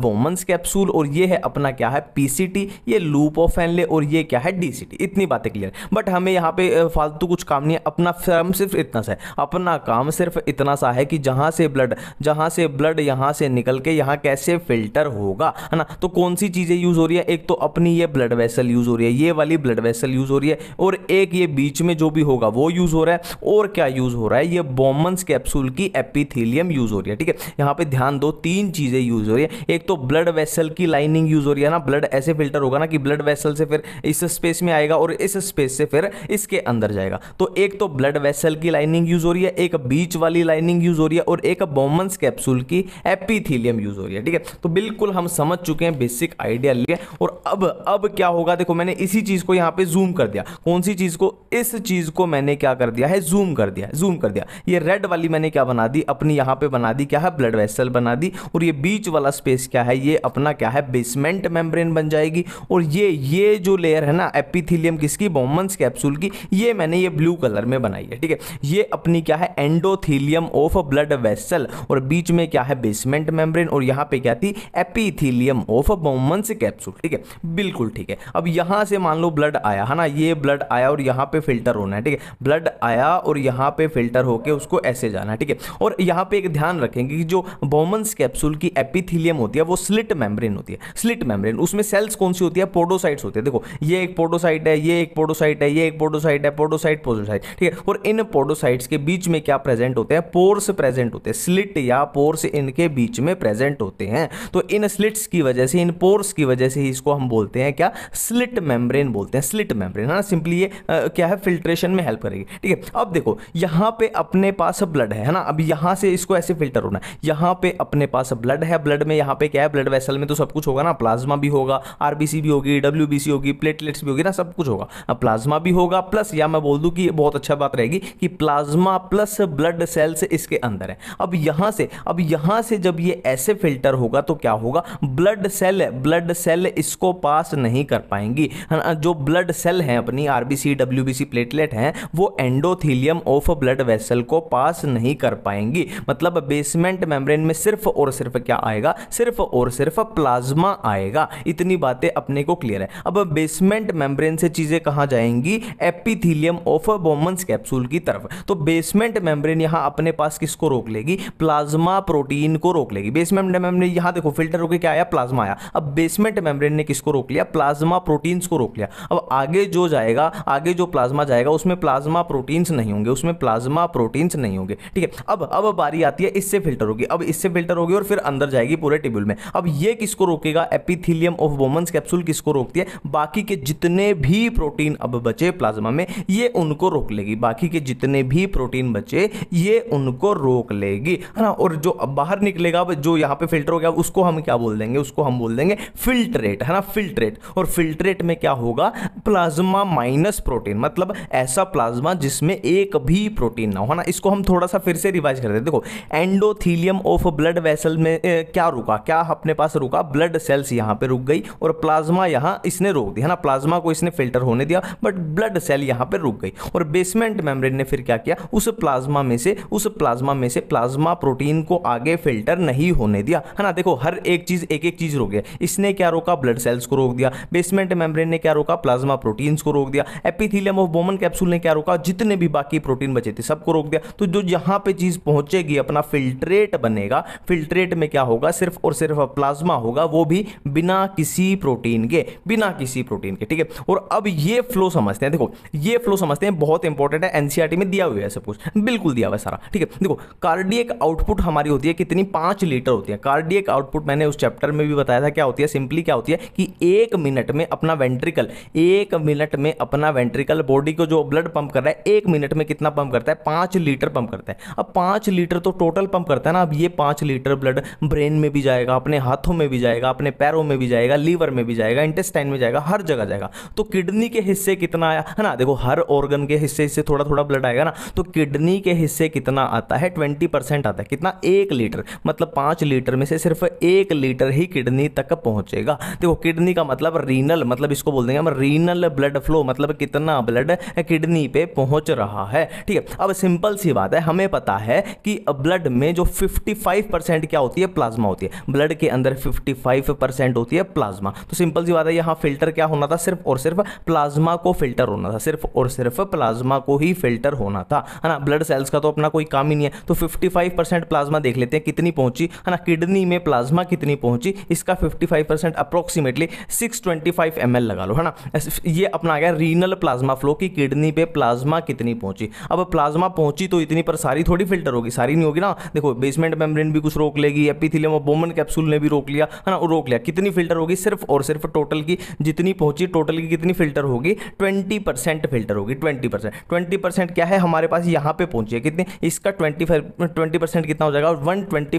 बोमन्स कैप्सूल और ये है अपना क्या है पीसीटी ये लूप ऑफ एनले और ये क्या है डीसीटी इतनी बातें क्लियर बट हमें यहाँ पे फालतू कुछ काम नहीं है अपना काम सिर्फ इतना सा है अपना काम सिर्फ इतना इतना सा है कि जहां से ब्लड जहां से ब्लड यहां से निकल के यहां कैसे फिल्टर होगा है ना तो कौन सी चीज़ें यूज़ हो रही है एक तो अपनी ये ब्लड वेसल यूज़ हो रही है ये वाली ब्लड वेसल यूज़ हो रही है और एक ये बीच में जो भी होगा वो यूज़ हो रहा है और क्या यूज़ हो रहा है ये बोमन्स कैप्सूल की एपिथीलियम यूज़ हो रही है ठीक है यहां पर ध्यान दो तीन चीज़ें यूज़ हो रही है एक तो ब्लड वेसल की लाइनिंग यूज़ हो रही है ना ब्लड ऐसे फिल्टर होगा ना कि ब्लड वेसल से फिर इस स्पेस में आएगा और इस स्पेस से फिर इसके अंदर जाएगा तो एक तो ब्लड वेसल की लाइनिंग यूज़ हो रही है एक बीच वाली मेली लाइनिंग यूज हो रही है और एक बोमन्स कैप्सूल की एपीथीलियम यूज हो रही है ठीक है तो बिल्कुल हम समझ चुके हैं बेसिक आइडिया लिए और अब अब क्या होगा देखो मैंने इसी चीज को यहां पे जूम कर दिया कौन सी चीज को इस चीज को मैंने क्या कर दिया है जूम कर दिया जूम कर दिया ये रेड वाली मैंने क्या बना दी अपनी यहां पे बना दी क्या है ब्लड वेसल बना दी और ये बीच वाला स्पेस क्या है ये अपना क्या है बेसमेंट मेम्ब्रेन बन जाएगी और ये ये जो लेयर है ना एपिथीलियम किसकी बोमन्स कैप्सूल की ये मैंने ये ब्लू कलर में बनाई है ठीक है ये अपनी क्या है endothelium epithelium of blood vessel और बीच में क्या है बेसमेंट मेम्ब्रेन और यहां पे क्या थी एपीथीलियम ऑफ अ कैप्सूल ठीक है बिल्कुल ठीक है अब यहां से मान लो ब्लड आया है ना ये ब्लड आया और यहां पे फिल्टर होना है ठीक है ब्लड आया और यहां पे फिल्टर होके उसको ऐसे जाना है ठीक है और यहां पे एक ध्यान रखेंगे कि जो बोमन्स कैप्सूल की एपिथीलियम होती है वो स्लिट मेम्ब्रेन होती है स्लिट मेम्ब्रेन उसमें सेल्स कौन सी होती है पोडोसाइट्स होते हैं देखो ये एक पोडोसाइट है ये एक पोडोसाइट है ये एक पोडोसाइट है पोडोसाइट पोडोसाइट ठीक है और इन पोडोसाइट्स के बीच में क्या प्रेजेंट होते हैं पोर्स प्रेजेंट होते हैं स्लिट या पोर्स इनके बीच में प्रेजेंट होते हैं तो इन स्लिट्स की वजह से इन पोर्स की वजह से इसको हम बोलते हैं क्या स्लिट मेम्ब्रेन बोलते हैं स्लिट मेम्ब्रेन है ना सिंपली ये आ, क्या है फिल्ट्रेशन में हेल्प करेगी ठीक है अब देखो यहाँ पे अपने पास ब्लड है ना अब यहाँ से इसको ऐसे फिल्टर होना है यहाँ पे अपने पास ब्लड है ब्लड में यहाँ पे क्या है ब्लड वेसल में तो सब कुछ होगा ना प्लाज्मा भी होगा आरबीसी भी होगी डब्ल्यू होगी प्लेटलेट्स भी होगी ना सब कुछ होगा प्लाज्मा भी होगा प्लस या मैं बोल दूँ कि बहुत अच्छा बात रहेगी कि plasma plus blood cell cells इसके अंदर है अब यहां से अब यहां से जब ये ऐसे फिल्टर होगा तो क्या होगा ब्लड सेल ब्लड सेल इसको पास नहीं कर पाएंगी जो ब्लड सेल है अपनी RBC W B C platelet है वो एंडोथीलियम ऑफ ब्लड वेसल को पास नहीं कर पाएंगी मतलब बेसमेंट मेम्ब्रेन में सिर्फ और सिर्फ क्या आएगा सिर्फ और सिर्फ प्लाज्मा आएगा इतनी बातें अपने को क्लियर है अब बेसमेंट मेम्ब्रेन से चीज़ें कहां जाएंगी एपिथीलियम ऑफ बोमन्स कैप्सूल की तरफ तो बेसमेंट मेम्ब्रेन यहां अपने अपने पास किसको रोक लेगी प्लाज्मा प्रोटीन को रोक लेगी बेसमेंट मेम्ब्रेन यहां देखो फिल्टर होकर क्या आया प्लाज्मा आया अब बेसमेंट मेम्ब्रेन ने किसको रोक लिया प्लाज्मा प्रोटीन्स को रोक लिया अब आगे जो जाएगा आगे जो प्लाज्मा जाएगा उसमें प्लाज्मा प्रोटीन्स नहीं होंगे उसमें प्लाज्मा प्रोटीन्स नहीं होंगे ठीक है अब अब बारी आती है इससे फिल्टर होगी अब इससे फिल्टर होगी और फिर अंदर जाएगी पूरे टिब्यूल में अब ये किसको रोकेगा एपिथिलियम ऑफ वोमन्स कैप्सूल किसको रोकती है बाकी के जितने भी प्रोटीन अब बचे प्लाज्मा में ये उनको रोक लेगी बाकी के जितने भी प्रोटीन बचे ये उनको रोक लेगी है ना और जो बाहर निकलेगा जो यहाँ पे फिल्टर हो गया उसको हम क्या बोल देंगे उसको हम बोल देंगे फिल्ट्रेट है ना फिल्ट्रेट और फिल्ट्रेट में क्या होगा प्लाज्मा माइनस प्रोटीन मतलब ऐसा प्लाज्मा जिसमें एक भी प्रोटीन ना हो है ना इसको हम थोड़ा सा फिर से रिवाइज करते हैं देखो एंडोथीलियम ऑफ ब्लड वेसल में ए, क्या रुका क्या अपने पास रुका ब्लड सेल्स यहाँ पे रुक गई और प्लाज्मा यहाँ इसने रोक दिया है ना प्लाज्मा को इसने फिल्टर होने दिया बट ब्लड सेल यहाँ पर रुक गई और बेसमेंट मेम्ब्रेन ने फिर क्या किया उस प्लाज्मा में से उस उस प्लाज्मा में से प्लाज्मा प्रोटीन को आगे फिल्टर नहीं होने दिया है ना देखो हर एक चीज़ एक एक चीज़ रोके इसने क्या रोका ब्लड सेल्स को रोक दिया बेसमेंट मेम्ब्रेन ने क्या रोका प्लाज्मा प्रोटीन्स को रोक दिया एपिथीलियम ऑफ बोमन कैप्सूल ने क्या रोका जितने भी बाकी प्रोटीन बचे थे सबको रोक दिया तो जो यहां पर चीज़ पहुंचेगी अपना फिल्ट्रेट बनेगा फिल्ट्रेट में क्या होगा सिर्फ और सिर्फ प्लाज्मा होगा वो भी बिना किसी प्रोटीन के बिना किसी प्रोटीन के ठीक है और अब ये फ्लो समझते हैं देखो ये फ्लो समझते हैं बहुत इंपॉर्टेंट है एनसीआरटी में दिया हुआ है सब कुछ बिल्कुल दिया हुआ है सारा ठीक है देखो कार्डियक आउटपुट हमारी होती है कितनी पांच लीटर होती है कार्डियक आउटपुट मैंने उस चैप्टर में भी बताया था क्या होती है सिंपली क्या होती है कि एक मिनट में अपना वेंट्रिकल एक मिनट में अपना वेंट्रिकल बॉडी को जो ब्लड पंप कर रहा है एक मिनट में कितना पंप करता है पांच लीटर पंप करता है अब पांच लीटर तो टोटल पंप करता है ना अब ये पांच लीटर ब्लड ब्रेन में भी जाएगा अपने हाथों में भी जाएगा अपने पैरों में भी जाएगा लीवर में भी जाएगा इंटेस्टाइन में जाएगा हर जगह जाएगा तो किडनी के हिस्से कितना आया है ना देखो हर ऑर्गन के हिस्से से थोड़ा थोड़ा ब्लड आएगा ना तो किडनी के हिस्से कितना कितना आता है ट्वेंटी परसेंट आता है कितना एक लीटर मतलब पाँच लीटर में से सिर्फ एक लीटर ही किडनी तक पहुँचेगा देखो किडनी का मतलब रीनल मतलब इसको बोल देंगे हम रीनल ब्लड फ्लो मतलब कितना ब्लड किडनी पे पहुँच रहा है ठीक है अब सिंपल सी बात है हमें पता है कि ब्लड में जो फिफ्टी क्या होती है प्लाज्मा होती है ब्लड के अंदर फिफ्टी परसेंट होती है प्लाज्मा तो सिंपल सी बात है यहाँ फिल्टर क्या होना था सिर्फ और सिर्फ प्लाज्मा को फिल्टर होना था सिर्फ और सिर्फ प्लाज्मा को ही फिल्टर होना था है ना ब्लड सेल्स का तो अपना कोई कोई काम ही नहीं है तो 55 परसेंट प्लाज्मा देख लेते हैं कितनी पहुंची है ना किडनी में प्लाज्मा कितनी पहुंची इसका 55 परसेंट अप्रोक्सीमेटली सिक्स ट्वेंटी लगा लो है ना ये अपना आ गया रीनल प्लाज्मा फ्लो की किडनी पे प्लाज्मा कितनी पहुंची अब प्लाज्मा पहुंची तो इतनी पर सारी थोड़ी फिल्टर होगी सारी नहीं होगी ना देखो बेसमेंट मेम्ब्रेन भी कुछ रोक लेगी एपिथिलियम और बोमन कैप्सूल ने भी रोक लिया है ना रोक लिया कितनी फिल्टर होगी सिर्फ और सिर्फ टोटल की जितनी पहुंची टोटल की कितनी फिल्टर होगी ट्वेंटी फिल्टर होगी ट्वेंटी परसेंट क्या है हमारे पास यहां पर पहुंची है कितनी इसका 25 20% परसेंट कितना हो जाएगा 125 वन ट्वेंटी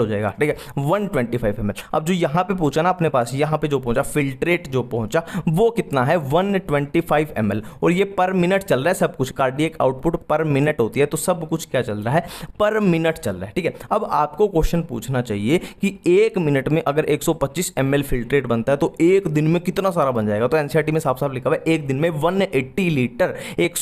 हो जाएगा ठीक है 125 ट्वेंटी अब जो यहाँ पे पूछा ना अपने पास यहाँ पे जो पहुंचा फिल्ट्रेट जो पहुंचा वो कितना है 125 ट्वेंटी और ये पर मिनट चल रहा है सब कुछ कार्डियक आउटपुट पर मिनट होती है तो सब कुछ क्या चल रहा है पर मिनट चल रहा है ठीक है अब आपको क्वेश्चन पूछना चाहिए कि एक मिनट में अगर एक सौ फिल्ट्रेट बनता है तो एक दिन में कितना सारा बन जाएगा तो एनसीआरटी e में साफ साफ लिखा हुआ है एक दिन में वन लीटर एक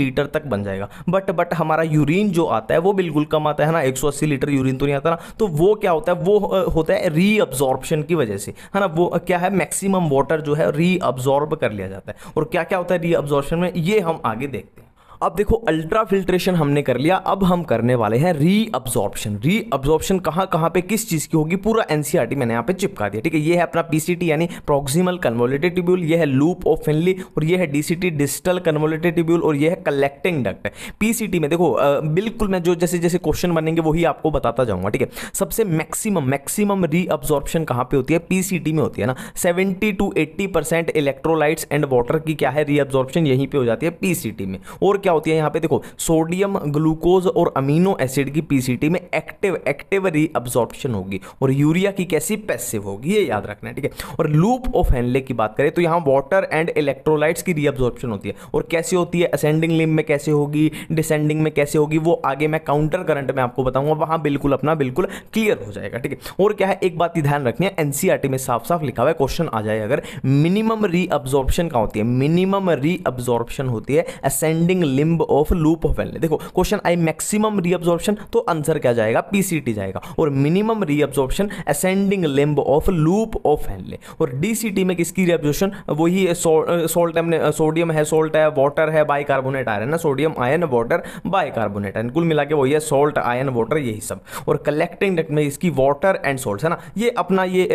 लीटर तक बन जाएगा बट बट हमारा यूरिन यूरिन जो आता है वो बिल्कुल कम आता है ना 180 लीटर यूरिन तो नहीं आता ना तो वो क्या होता है वो होता है रीअब्जॉर्प्शन की वजह से है ना वो क्या है मैक्सिमम वाटर जो है रीअब्जॉर्ब कर लिया जाता है और क्या क्या होता है रीअब्जॉर्प्शन में ये हम आगे देखते हैं अब देखो अल्ट्रा फिल्ट्रेशन हमने कर लिया अब हम करने वाले हैं री अब्जॉर्प्शन री अब्जॉर्प्शन कहाँ कहाँ पे किस चीज़ की होगी पूरा एनसीआरटी e मैंने यहाँ पे चिपका दिया ठीक है ये है अपना पीसीटी यानी प्रोक्सिमल कन्वोलेटेड ट्यूब्यूल ये है लूप ऑफ फिनली और ये है डीसीटी डिजिटल कन्वोलेटेड ट्यूब्यूल और ये है कलेक्टिंग डक्ट पीसीटी में देखो बिल्कुल मैं जो जैसे जैसे क्वेश्चन बनेंगे वही आपको बताता जाऊंगा ठीक है सबसे मैक्सिमम मैक्सिमम री अब्जॉर्प्शन कहाँ पे होती है पीसीटी में होती है ना seventy to eighty percent electrolytes and water की क्या है री अब्जॉर्प्शन यहीं पे हो जाती है पीसीटी में और क्या क्या होती है यहाँ पे देखो सोडियम ग्लूकोज और अमीनो एसिड की पीसीटी में एक्टिव एक्टिव रीअब्जॉर्प्शन होगी और यूरिया की कैसी पैसिव होगी ये याद रखना है ठीक है और लूप ऑफ हेनले की बात करें तो यहाँ वाटर एंड इलेक्ट्रोलाइट्स की रीअब्जॉर्प्शन होती है और कैसे होती है असेंडिंग लिम में कैसे होगी डिसेंडिंग में कैसे होगी वो आगे मैं काउंटर करंट में आपको बताऊंगा वहाँ बिल्कुल अपना बिल्कुल क्लियर हो जाएगा ठीक है और क्या है एक बात की ध्यान रखनी है एनसीआरटी e में साफ साफ लिखा हुआ है क्वेश्चन आ जाए अगर मिनिमम रीअब्जॉर्प्शन का होती है मिनिमम रीअब्जॉर्प्शन होती है ascending limb limb of loop of L देखो क्वेश्चन आई मैक्सिमम रीअब्जॉर्प्शन तो आंसर क्या जाएगा पीसीटी जाएगा और minimum reabsorption ascending limb of loop of L और डीसीटी में किसकी रीअब्जॉर्प्शन वही सोल्ट हमने सोडियम है सोल्ट है वाटर है बाई कार्बोनेट आयरन है sodium ion water bicarbonate ion कुल मिला के वही है सोल्ट आयन वाटर यही सब और कलेक्टिंग डक्ट में इसकी वाटर एंड सोल्ट है ना ये अपना ये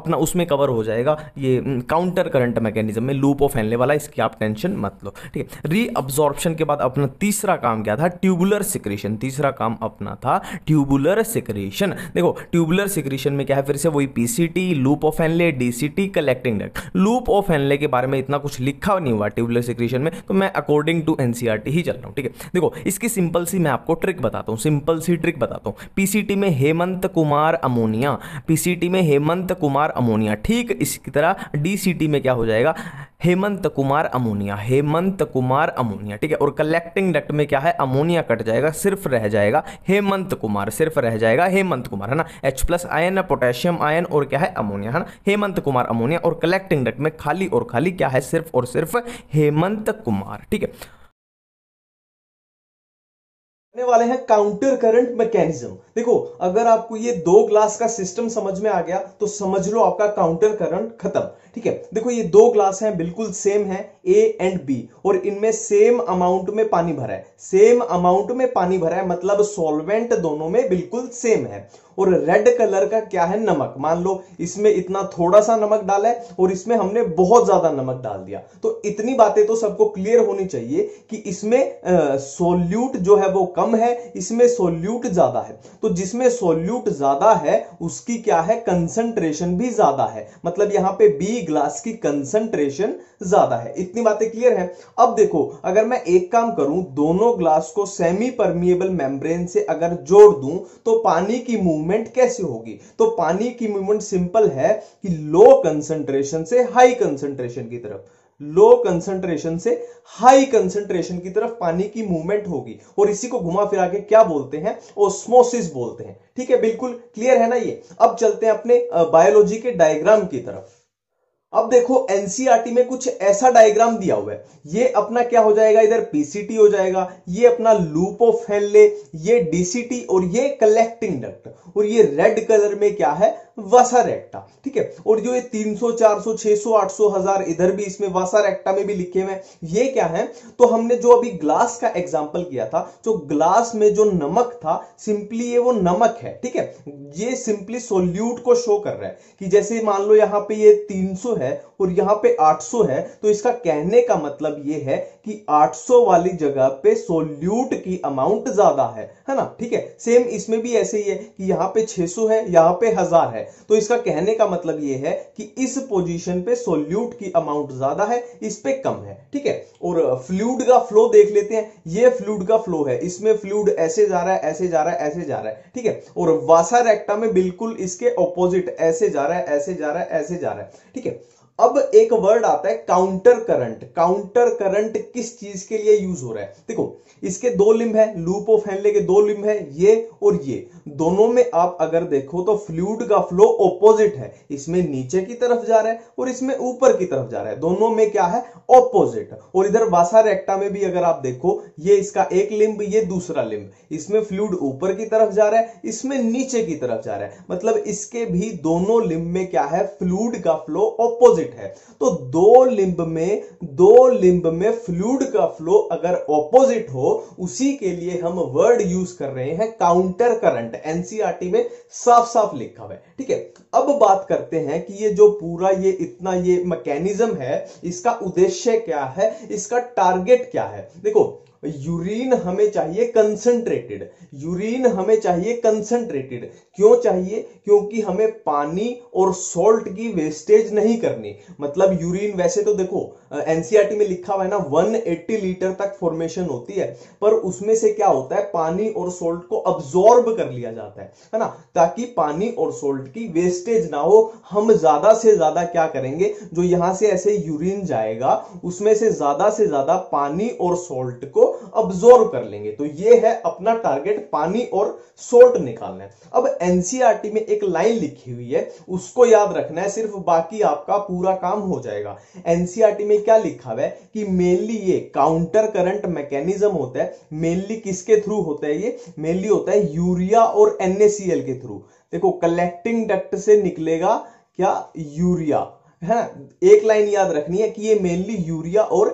अपना उसमें कवर हो जाएगा ये काउंटर करंट मैकेनिज्म में लूप ऑफ फैलने वाला इसकी आप टेंशन मत लो ठीक है रीअब्जॉर्प्शन के बाद बाद अपना तीसरा काम क्या था ट्यूबुलर सिक्रेशन तीसरा काम अपना था ट्यूबुलर सिक्रेशन देखो ट्यूबुलर सिक्रेशन में क्या है फिर से वही PCT loop of Henle DCT collecting duct loop of Henle के बारे में इतना कुछ लिखा नहीं हुआ ट्यूबुलर सिक्रेशन में तो मैं अकॉर्डिंग टू एनसीआरटी ही चल रहा हूँ ठीक है देखो इसकी सिंपल सी मैं आपको ट्रिक बताता हूँ सिंपल सी ट्रिक बताता हूँ पीसीटी में हेमंत कुमार अमोनिया पीसीटी में हेमंत कुमार अमोनिया ठीक इसी तरह डीसीटी में क्या हो जाएगा हेमंत कुमार अमोनिया हेमंत कुमार अमोनिया ठीक है और कलेक्टिंग डक्ट में क्या है अमोनिया कट जाएगा सिर्फ रह जाएगा हेमंत कुमार सिर्फ रह जाएगा हेमंत कुमार है ना H plus ion potassium ion और क्या है अमोनिया है ना हेमंत कुमार अमोनिया और कलेक्टिंग डक्ट में खाली और खाली क्या है सिर्फ और सिर्फ हेमंत कुमार ठीक है करने वाले हैं काउंटर करंट मैकेनिज्म देखो अगर आपको ये दो ग्लास का सिस्टम समझ में आ गया तो समझ लो आपका काउंटर करंट खत्म ठीक है देखो ये दो ग्लास हैं बिल्कुल सेम है ए एंड बी और इनमें सेम अमाउंट में पानी भरा है सेम अमाउंट में पानी भरा है मतलब सॉल्वेंट दोनों में बिल्कुल सेम है और रेड कलर का क्या है नमक मान लो इसमें इतना थोड़ा सा नमक डाला है और इसमें हमने बहुत ज्यादा नमक डाल दिया तो इतनी बातें तो सबको क्लियर होनी चाहिए कि इसमें सोल्यूट जो है वो कम है इसमें सोल्यूट ज्यादा है तो जिसमें सोल्यूट ज्यादा है उसकी क्या है कंसंट्रेशन भी ज्यादा है मतलब यहां पे बी ग्लास की कंसंट्रेशन ज्यादा है इतनी बातें क्लियर है अब देखो अगर मैं एक काम करूं दोनों ग्लास को सेमी परमिएबल मेम्ब्रेन से अगर जोड़ दूं तो पानी की मूवमेंट कैसे होगी तो पानी की मूवमेंट सिंपल है कि लो कंसंट्रेशन से हाई कंसंट्रेशन की तरफ लो कंसंट्रेशन से हाई कंसंट्रेशन की तरफ पानी की मूवमेंट होगी और इसी को घुमा फिरा के क्या बोलते हैं ओस्मोसिस बोलते हैं ठीक है बिल्कुल क्लियर है ना ये अब चलते हैं अपने बायोलॉजी के डायग्राम की तरफ अब देखो एनसीआरटी e में कुछ ऐसा डायग्राम दिया हुआ है ये अपना क्या हो जाएगा इधर पीसीटी हो जाएगा ये अपना लूप ऑफ हेल्ले ये डीसीटी और ये कलेक्टिंग डक्ट और ये रेड कलर में क्या है वसर एक्टा ठीक है और जो ये 300 400 600 800 हजार इधर भी इसमें वासर एक्टा में भी लिखे हुए हैं ये क्या है तो हमने जो अभी ग्लास का एग्जाम्पल किया था जो ग्लास में जो नमक था सिंपली ये वो नमक है ठीक है ये सिंपली सोल्यूट को शो कर रहा है कि जैसे मान लो यहां पे ये 300 है और यहाँ पे 800 है तो इसका कहने का मतलब ये है कि 800 वाली जगह पे सोल्यूट की अमाउंट ज्यादा है है ना ठीक है सेम इसमें भी ऐसे ही है कि यहां पे 600 है यहां पे हजार है है तो इसका कहने का मतलब यह है कि इस पोजीशन पे सोल्यूट की अमाउंट ज्यादा है इस पे कम है ठीक है और फ्लूड का फ्लो देख लेते हैं यह फ्लूड का फ्लो है इसमें फ्लूड ऐसे जा रहा है ऐसे जा रहा है ऐसे जा रहा है ठीक है और वासा रेक्टा में बिल्कुल इसके ऑपोजिट ऐसे जा रहा है ऐसे जा रहा है ऐसे जा रहा है ठीक है अब एक वर्ड आता है काउंटर करंट काउंटर करंट किस चीज के लिए यूज हो रहा है देखो इसके दो लिंब है लूप ऑफ हैंडले के दो लिंब है ये और ये दोनों में आप अगर देखो तो फ्लूड का फ्लो ऑपोजिट है इसमें नीचे की तरफ जा रहा है और इसमें ऊपर की तरफ जा रहा है दोनों में क्या है ऑपोजिट और इधर वासा रेक्टा में भी अगर आप देखो ये इसका एक लिंब ये दूसरा लिंब इसमें फ्लूड ऊपर की तरफ जा रहा है इसमें नीचे की तरफ जा रहा है मतलब इसके भी दोनों लिंब में क्या है फ्लूड का फ्लो ऑपोजिट स्टेट है तो दो लिंब में दो लिंब में फ्लूड का फ्लो अगर ऑपोजिट हो उसी के लिए हम वर्ड यूज कर रहे हैं काउंटर करंट एनसीआरटी में साफ साफ लिखा हुआ है ठीक है अब बात करते हैं कि ये जो पूरा ये इतना ये मैकेनिज्म है इसका उद्देश्य क्या है इसका टारगेट क्या है देखो यूरिन हमें चाहिए कंसंट्रेटेड यूरिन हमें चाहिए कंसंट्रेटेड क्यों चाहिए क्योंकि हमें पानी और सॉल्ट की वेस्टेज नहीं करनी मतलब यूरिन वैसे तो देखो एनसीआरटी e में लिखा हुआ है ना 180 लीटर तक फॉर्मेशन होती है पर उसमें से क्या होता है पानी और सोल्ट को अब्जॉर्ब कर लिया जाता है है ना ताकि पानी और सोल्ट की वेस्ट वेस्टेज ना हो हम ज्यादा से ज्यादा क्या करेंगे जो यहां से ऐसे यूरिन जाएगा उसमें से ज्यादा से ज्यादा पानी और सोल्ट को अब्जोर्व कर लेंगे तो ये है अपना टारगेट पानी और सोल्ट निकालना है अब एनसीआरटी e में एक लाइन लिखी हुई है उसको याद रखना है सिर्फ बाकी आपका पूरा काम हो जाएगा एनसीआरटी e में क्या लिखा हुआ है कि मेनली ये काउंटर करंट मैकेनिज्म होता है मेनली किसके थ्रू होता है ये मेनली होता है यूरिया और एनएसीएल के थ्रू देखो कलेक्टिंग डक्ट से निकलेगा क्या यूरिया है ना एक लाइन याद रखनी है कि ये मेनली यूरिया और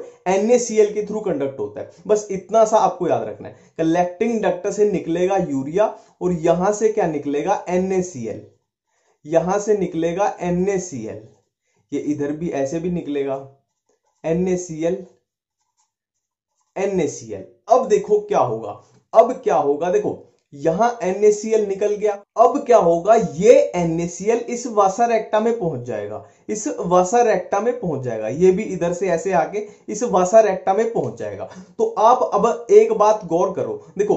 NaCl के थ्रू कंडक्ट होता है बस इतना सा आपको याद रखना है कलेक्टिंग डक्ट से निकलेगा यूरिया और यहां से क्या निकलेगा NaCl यहां से निकलेगा NaCl ये इधर भी ऐसे भी निकलेगा NaCl NaCl अब देखो क्या होगा अब क्या होगा देखो यहां NaCl निकल गया अब क्या होगा ये NaCl इस वासर एक्टा में पहुंच जाएगा इस वासर एक्टा में पहुंच जाएगा ये भी इधर से ऐसे आके इस वासर एक्टा में पहुंच जाएगा तो आप अब एक बात गौर करो देखो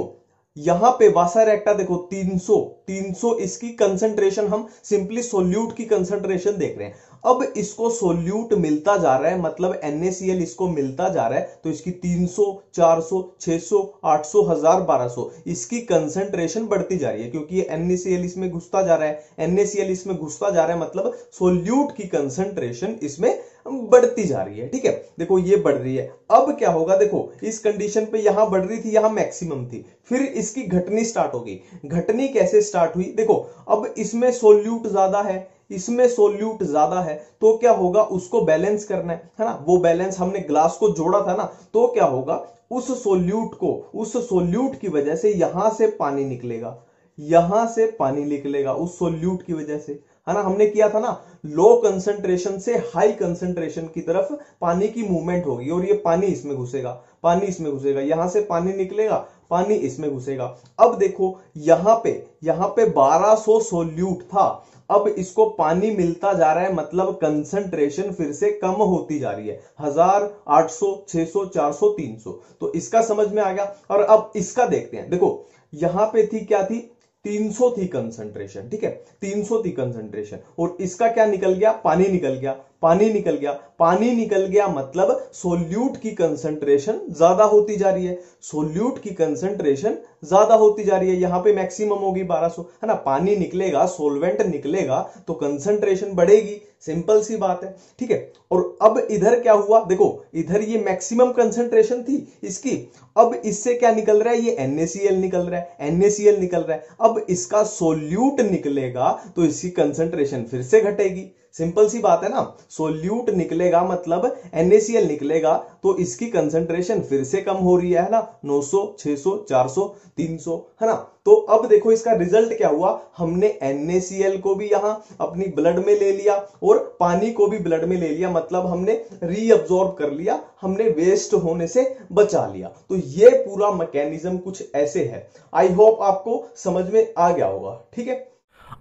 यहां पे वासर एक्टा देखो 300 300 इसकी कंसंट्रेशन हम सिंपली सोल्यूट की कंसंट्रेशन देख रहे हैं अब इसको सोल्यूट मिलता जा रहा है मतलब एनएसीएल इसको मिलता जा रहा है तो इसकी 300 400 600 800 हजार 1200 इसकी कंसेंट्रेशन बढ़ती जा रही है क्योंकि ये एनएसीएल इसमें घुसता जा रहा है एल इसमें घुसता जा रहा है मतलब सोल्यूट की कंसेंट्रेशन इसमें बढ़ती जा रही है ठीक है देखो ये बढ़ रही है अब क्या होगा देखो इस कंडीशन पे यहां बढ़ रही थी यहां मैक्सिमम थी फिर इसकी घटनी स्टार्ट होगी घटनी कैसे स्टार्ट हुई देखो अब इसमें सोल्यूट ज्यादा है इसमें सोल्यूट ज्यादा है तो क्या होगा उसको बैलेंस करना है है ना वो बैलेंस हमने ग्लास को जोड़ा था ना तो क्या होगा उस सोल्यूट को उस सोल्यूट की वजह से यहां से पानी निकलेगा यहां से पानी निकलेगा उस सोल्यूट की वजह से है ना हमने किया था ना लो कंसेंट्रेशन से हाई कंसेंट्रेशन की तरफ पानी की मूवमेंट होगी और ये पानी इसमें घुसेगा पानी इसमें घुसेगा यहां से पानी निकलेगा पानी इसमें घुसेगा अब देखो यहां पे यहां पे 1200 सोल्यूट था अब इसको पानी मिलता जा रहा है मतलब कंसंट्रेशन फिर से कम होती जा रही है हजार आठ सौ छह सौ चार सौ तीन सौ तो इसका समझ में आ गया और अब इसका देखते हैं देखो यहां पे थी क्या थी 300 थी कंसंट्रेशन ठीक है 300 थी कंसंट्रेशन और इसका क्या निकल गया पानी निकल गया पानी निकल गया पानी निकल गया मतलब सोल्यूट की कंसंट्रेशन ज्यादा होती जा रही है सोल्यूट की कंसंट्रेशन ज्यादा होती जा रही है यहां पे मैक्सिमम होगी 1200 है ना पानी निकलेगा सोलवेंट निकलेगा तो कंसंट्रेशन बढ़ेगी सिंपल सी बात है ठीक है और अब इधर क्या हुआ देखो इधर ये मैक्सिमम कंसंट्रेशन थी इसकी अब इससे क्या निकल रहा है ये NaCl निकल रहा है NaCl निकल रहा है अब इसका सोल्यूट निकलेगा तो इसकी कंसंट्रेशन फिर से घटेगी सिंपल सी बात है ना सोल्यूट निकलेगा मतलब NaCl निकलेगा तो इसकी कंसंट्रेशन फिर से कम हो रही है ना 900 600 400 300 है ना तो अब देखो इसका रिजल्ट क्या हुआ हमने NaCl को भी यहां अपनी ब्लड में ले लिया और पानी को भी ब्लड में ले लिया मतलब हमने रीअब्जॉर्ब कर लिया हमने वेस्ट होने से बचा लिया तो ये पूरा मैकेनिज्म कुछ ऐसे है आई होप आपको समझ में आ गया होगा ठीक है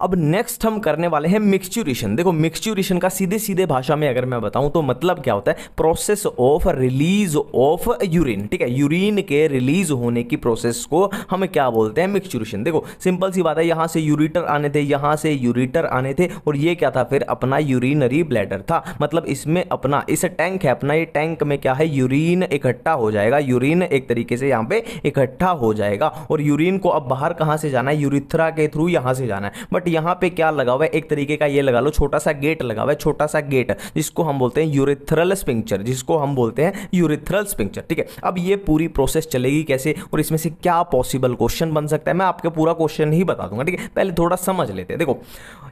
अब नेक्स्ट हम करने वाले हैं मिक्सचुरेशन देखो मिक्सचुरेशन का सीधे सीधे भाषा में अगर मैं बताऊं तो मतलब क्या होता है process of release of urine ठीक है यूरिन के रिलीज होने की प्रोसेस को हम क्या बोलते हैं मिक्सचुरेशन देखो सिंपल सी बात है यहां से यूरिटर आने थे यहां से यूरिटर आने थे और ये क्या था फिर अपना यूरिनरी ब्लैडर था मतलब इसमें अपना इस टैंक है अपना ये टैंक में क्या है यूरिन इकट्ठा हो जाएगा यूरिन एक तरीके से यहाँ पे इकट्ठा हो जाएगा और यूरिन को अब बाहर कहाँ से जाना है यूरिथ्रा के थ्रू यहाँ से जाना है बट बट यहाँ पे क्या लगा हुआ है एक तरीके का ये लगा लो छोटा सा गेट लगा हुआ है छोटा सा गेट जिसको हम बोलते हैं यूरिथ्रल स्पिंक्चर जिसको हम बोलते हैं यूरिथ्रल स्पिंक्चर ठीक है अब ये पूरी प्रोसेस चलेगी कैसे और इसमें से क्या पॉसिबल क्वेश्चन बन सकता है मैं आपके पूरा क्वेश्चन ही बता दूंगा ठीक है पहले थोड़ा समझ लेते हैं देखो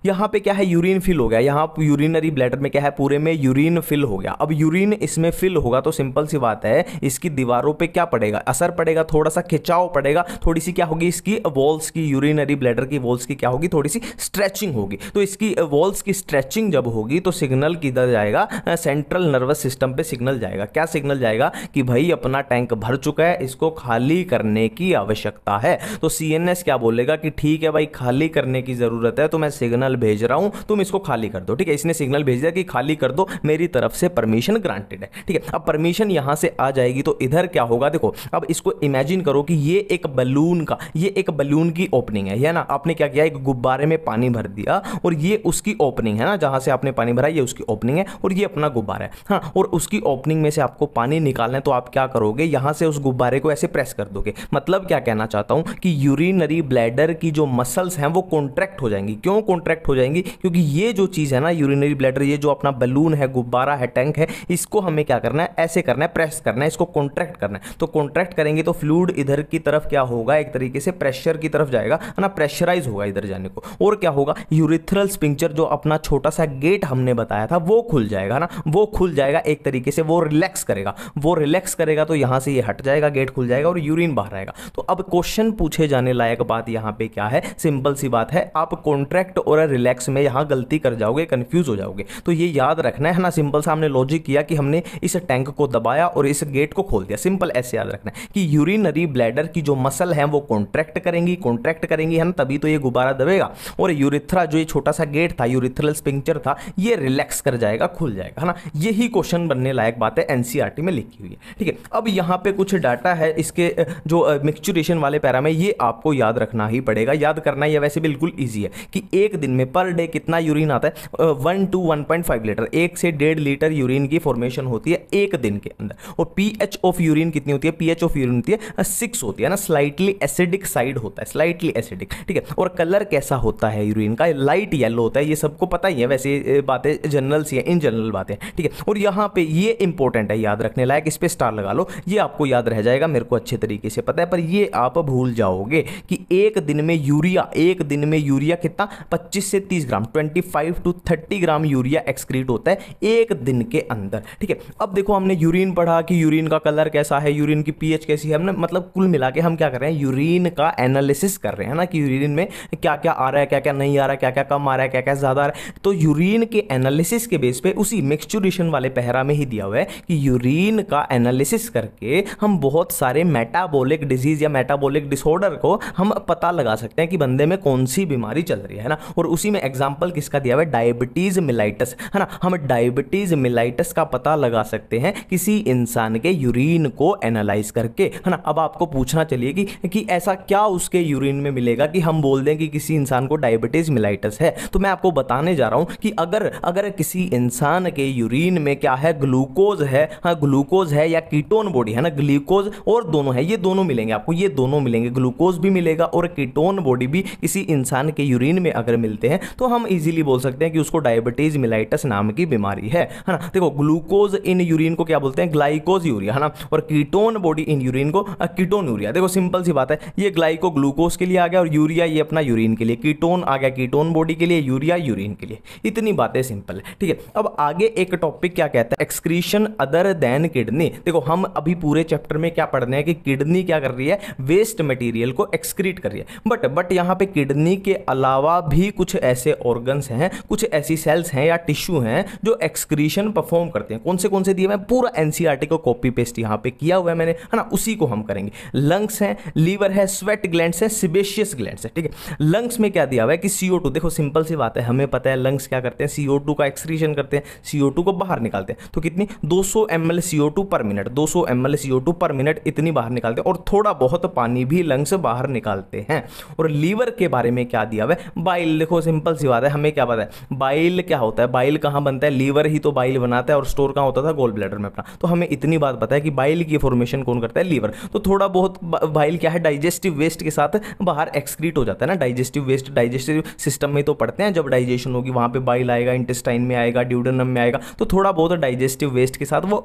यहाँ पे क्या है यूरिन फिल हो गया यहाँ यूरिनरी ब्लैडर में क्या है पूरे में यूरिन फिल हो गया अब यूरिन इसमें फिल होगा तो सिंपल सी बात है इसकी दीवारों पे क्या पड़ेगा असर पड़ेगा थोड़ा सा खिंचाव पड़ेगा थोड़ी सी क्या होगी इसकी वॉल्स की यूरिनरी ब्लैडर की वॉल्स की क्या होगी थोड़ी सी सी स्ट्रेचिंग होगी तो इसकी वॉल्स की स्ट्रेचिंग जब होगी तो सिग्नल किधर जाएगा सेंट्रल नर्वस सिस्टम पे सिग्नल जाएगा क्या सिग्नल जाएगा कि भाई अपना टैंक भर चुका है इसको खाली करने की आवश्यकता है तो सी क्या बोलेगा कि ठीक है भाई खाली करने की ज़रूरत है तो मैं सिग्नल भेज रहा हूँ तुम इसको खाली कर दो ठीक है इसने सिग्नल भेज दिया कि खाली कर दो मेरी तरफ से परमिशन ग्रांटेड है ठीक है अब परमिशन यहाँ से आ जाएगी तो इधर क्या होगा देखो अब इसको इमेजिन करो कि ये एक बलून का ये एक बलून की ओपनिंग है ना आपने क्या किया एक गुब्बारे में पानी भर दिया और ये उसकी ओपनिंग है ना जहाँ से आपने पानी भरा ये उसकी ओपनिंग है और ये अपना गुब्बारा है हाँ और उसकी ओपनिंग में से आपको पानी निकालना है तो आप क्या करोगे यहाँ से उस गुब्बारे को ऐसे प्रेस कर दोगे मतलब क्या कहना चाहता हूँ कि यूरिनरी ब्लैडर की जो मसल्स हैं वो कॉन्ट्रैक्ट हो जाएंगी क्यों कॉन्ट्रैक्ट हो जाएंगी क्योंकि ये जो चीज़ है ना यूरिनरी ब्लैडर ये जो अपना बलून है गुब्बारा है टैंक है इसको हमें क्या करना है ऐसे करना है प्रेस करना है इसको कॉन्ट्रैक्ट करना है तो कॉन्ट्रैक्ट करेंगे तो फ्लूड इधर की तरफ क्या होगा एक तरीके से प्रेशर की तरफ जाएगा ना प्रेशराइज होगा इधर जाने को और क्या होगा यूरिथ्रल स्पिंक्चर जो अपना छोटा सा गेट हमने बताया था वो खुल जाएगा ना वो खुल जाएगा एक तरीके से वो रिलैक्स करेगा वो रिलैक्स करेगा तो यहाँ से ये हट जाएगा गेट खुल जाएगा और यूरिन बाहर आएगा तो अब क्वेश्चन पूछे जाने लायक बात यहाँ पे क्या है सिंपल सी बात है आप कॉन्ट्रैक्ट और रिलैक्स में यहाँ गलती कर जाओगे कन्फ्यूज हो जाओगे तो ये याद रखना है ना सिंपल सा हमने लॉजिक किया कि हमने इस टैंक को दबाया और इस गेट को खोल दिया सिंपल ऐसे याद रखना है कि यूरिनरी ब्लैडर की जो मसल है वो कॉन्ट्रैक्ट करेंगी कॉन्ट्रैक्ट करेंगी है ना तभी तो ये गुब्बारा दबेगा और यूरिथ्रा जो ये छोटा सा गेट था यूरिथ्रल स्पिंक्चर था ये रिलैक्स कर जाएगा खुल जाएगा है ना यही क्वेश्चन बनने लायक बात है एनसीईआरटी e में लिखी हुई है ठीक है अब यहाँ पे कुछ डाटा है इसके जो मिक्सचुरेशन वाले पैरा में ये आपको याद रखना ही पड़ेगा याद करना यह वैसे बिल्कुल ईजी है कि एक दिन में पर डे कितना यूरिन आता है वन टू वन लीटर एक से डेढ़ लीटर यूरिन की फॉर्मेशन होती है एक दिन के अंदर और पी ऑफ यूरिन कितनी होती है पी ऑफ यूरिन होती है सिक्स होती है ना स्लाइटली एसिडिक साइड होता है स्लाइटली एसिडिक ठीक है और कलर कैसा होता होता है यूरिन का लाइट येलो होता है ये सबको पता ही है वैसे बातें जनरल सी है इन जनरल बातें ठीक है और यहाँ पे ये इंपॉर्टेंट है याद रखने लायक इस पर स्टार लगा लो ये आपको याद रह जाएगा मेरे को अच्छे तरीके से पता है पर ये आप भूल जाओगे कि एक दिन में यूरिया एक दिन में यूरिया कितना पच्चीस से तीस gram twenty to thirty gram urea excrete होता है एक दिन के अंदर ठीक है अब देखो हमने यूरिन पढ़ा कि यूरिन का कलर कैसा है यूरिन की पीएच कैसी है हमने मतलब कुल मिला के हम क्या कर रहे हैं यूरिन का एनालिसिस कर रहे हैं ना कि यूरिन में क्या क्या आ रहा है रहा है क्या क्या नहीं आ रहा है क्या क्या कम आ रहा है क्या क्या ज़्यादा आ रहा है तो यूरिन के एनालिसिस के बेस पे उसी मिक्सचुरेशन वाले पहरा में ही दिया हुआ है कि यूरिन का एनालिसिस करके हम बहुत सारे मेटाबोलिक डिजीज़ या मेटाबोलिक डिसऑर्डर को हम पता लगा सकते हैं कि बंदे में कौन सी बीमारी चल रही है ना और उसी में एग्जाम्पल किसका दिया हुआ है डायबिटीज़ मिलाइटस है ना हम डायबिटीज़ मिलाइटस का पता लगा सकते हैं किसी इंसान के यूरिन को एनालाइज करके है ना अब आपको पूछना चलिए कि, कि ऐसा क्या उसके यूरिन में मिलेगा कि हम बोल दें कि किसी इंसान को डायबिटीज़ मिलाइटस है तो मैं आपको बताने जा रहा हूं कि अगर अगर किसी इंसान के यूरिन में क्या है ग्लूकोज है हाँ ग्लूकोज है या कीटोन बॉडी है ना ग्लूकोज और दोनों है ये दोनों मिलेंगे आपको ये दोनों मिलेंगे ग्लूकोज भी मिलेगा और कीटोन बॉडी भी किसी इंसान के यूरिन में अगर मिलते हैं तो हम इजीली बोल सकते हैं कि उसको डायबिटीज़ मिलाइटस नाम की बीमारी है है ना देखो ग्लूकोज इन यूरिन को क्या बोलते हैं ग्लाइकोज यूरिया है ना और कीटोन बॉडी इन यूरिन को कीटोन यूरिया देखो सिंपल सी बात है ये ग्लाइको ग्लूकोज के लिए आ गया और यूरिया ये अपना यूरिन के लिए कीटोन आ गया कीटोन बॉडी के लिए यूरिया यूरिन के लिए इतनी बातें सिंपल है ठीक है अब आगे एक टॉपिक क्या कहता है एक्सक्रीशन अदर देन किडनी देखो हम अभी पूरे चैप्टर में क्या पढ़ने हैं कि किडनी क्या कर रही है वेस्ट मटेरियल को एक्सक्रीट कर रही है बट बट यहाँ पे किडनी के अलावा भी कुछ ऐसे ऑर्गन्स हैं कुछ ऐसी सेल्स हैं या टिश्यू हैं जो एक्सक्रीशन परफॉर्म करते हैं कौन से कौन से दिए मैं पूरा एनसीआरटी e को कॉपी पेस्ट यहाँ पे किया हुआ है मैंने है ना उसी को हम करेंगे लंग्स हैं लीवर है स्वेट ग्लैंड है सिबेशियस ग्लैंड है ठीक है लंग्स में क्या दिया हुआ है कि सी देखो सिंपल सी बात है हमें पता है लंग्स क्या करते हैं सी का एक्सक्रीशन करते हैं सी को बाहर निकालते हैं तो कितनी दो सौ M L C two per minute दो सौ M L C two per minute इतनी बाहर निकालते हैं और थोड़ा बहुत पानी भी लंग्स बाहर निकालते हैं और लीवर के बारे में क्या दिया हुआ है बाइल देखो सिंपल सी बात है हमें क्या पता है बाइल क्या होता है बाइल कहाँ बनता है लीवर ही तो बाइल बनाता है और स्टोर कहाँ होता था गोल ब्लैडर में अपना तो हमें इतनी बात पता है कि बाइल की फॉर्मेशन कौन करता है लीवर तो थोड़ा बहुत बाइल क्या है डाइजेस्टिव वेस्ट के साथ बाहर एक्सक्रीट हो जाता है ना डाइजेस्टिव वेस्ट डाइजेस्टिव सिस्टम में तो पढ़ते हैं जब डाइजेशन होगी वहाँ पे बाइल आएगा इंटेस्टाइन में आएगा ड्यूडनम में आएगा तो थोड़ा बहुत डाइजेस्टिव वेस्ट के साथ वो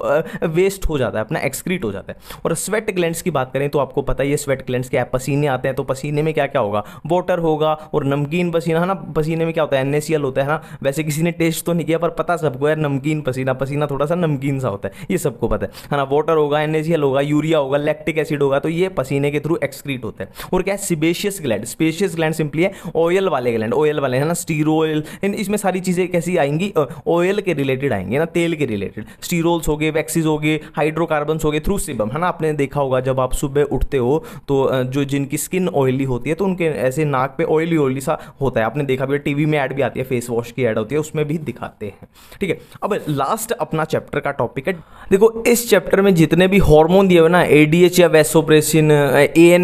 वेस्ट हो जाता है अपना एक्सक्रीट हो जाता है और स्वेट ग्लैंड की बात करें तो आपको पता ही है स्वेट ग्लैंड के पसीने आते हैं तो पसीने में क्या क्या होगा वॉटर होगा और नमकीन पसीना है ना पसीने में क्या होता है एन होता है ना वैसे किसी ने टेस्ट तो नहीं किया पर पता सबको है नमकीन पसीना पसीना थोड़ा सा नमकीन सा होता है ये सबको पता है है ना वाटर होगा एन होगा यूरिया होगा लैक्टिक एसिड होगा तो ये पसीने के थ्रू एक्सक्रीट होता है और क्या है sebaceous gland sebaceous gland simply है ऑयल वाले ग्लैंड ऑयल वाले है ना स्टीरोल इसमें सारी चीज़ें कैसी आएंगी ऑयल के रिलेटेड आएंगे ना तेल के रिलेटेड स्टीरोल्स हो गए वैक्सीज हो गए हाइड्रोकार्बन्स हो गए थ्रू सिबम है ना आपने देखा होगा जब आप सुबह उठते हो तो जो जिनकी स्किन ऑयली होती है तो उनके ऐसे नाक पे ऑयली ऑयली सा होता है आपने देखा भी टीवी में ऐड भी आती है फेस वॉश की ऐड होती है उसमें भी दिखाते हैं ठीक है अब लास्ट अपना चैप्टर का टॉपिक है देखो इस चैप्टर में जितने भी हॉर्मोन दिए हुए ना ए डी एच या वेसोप्रेसिन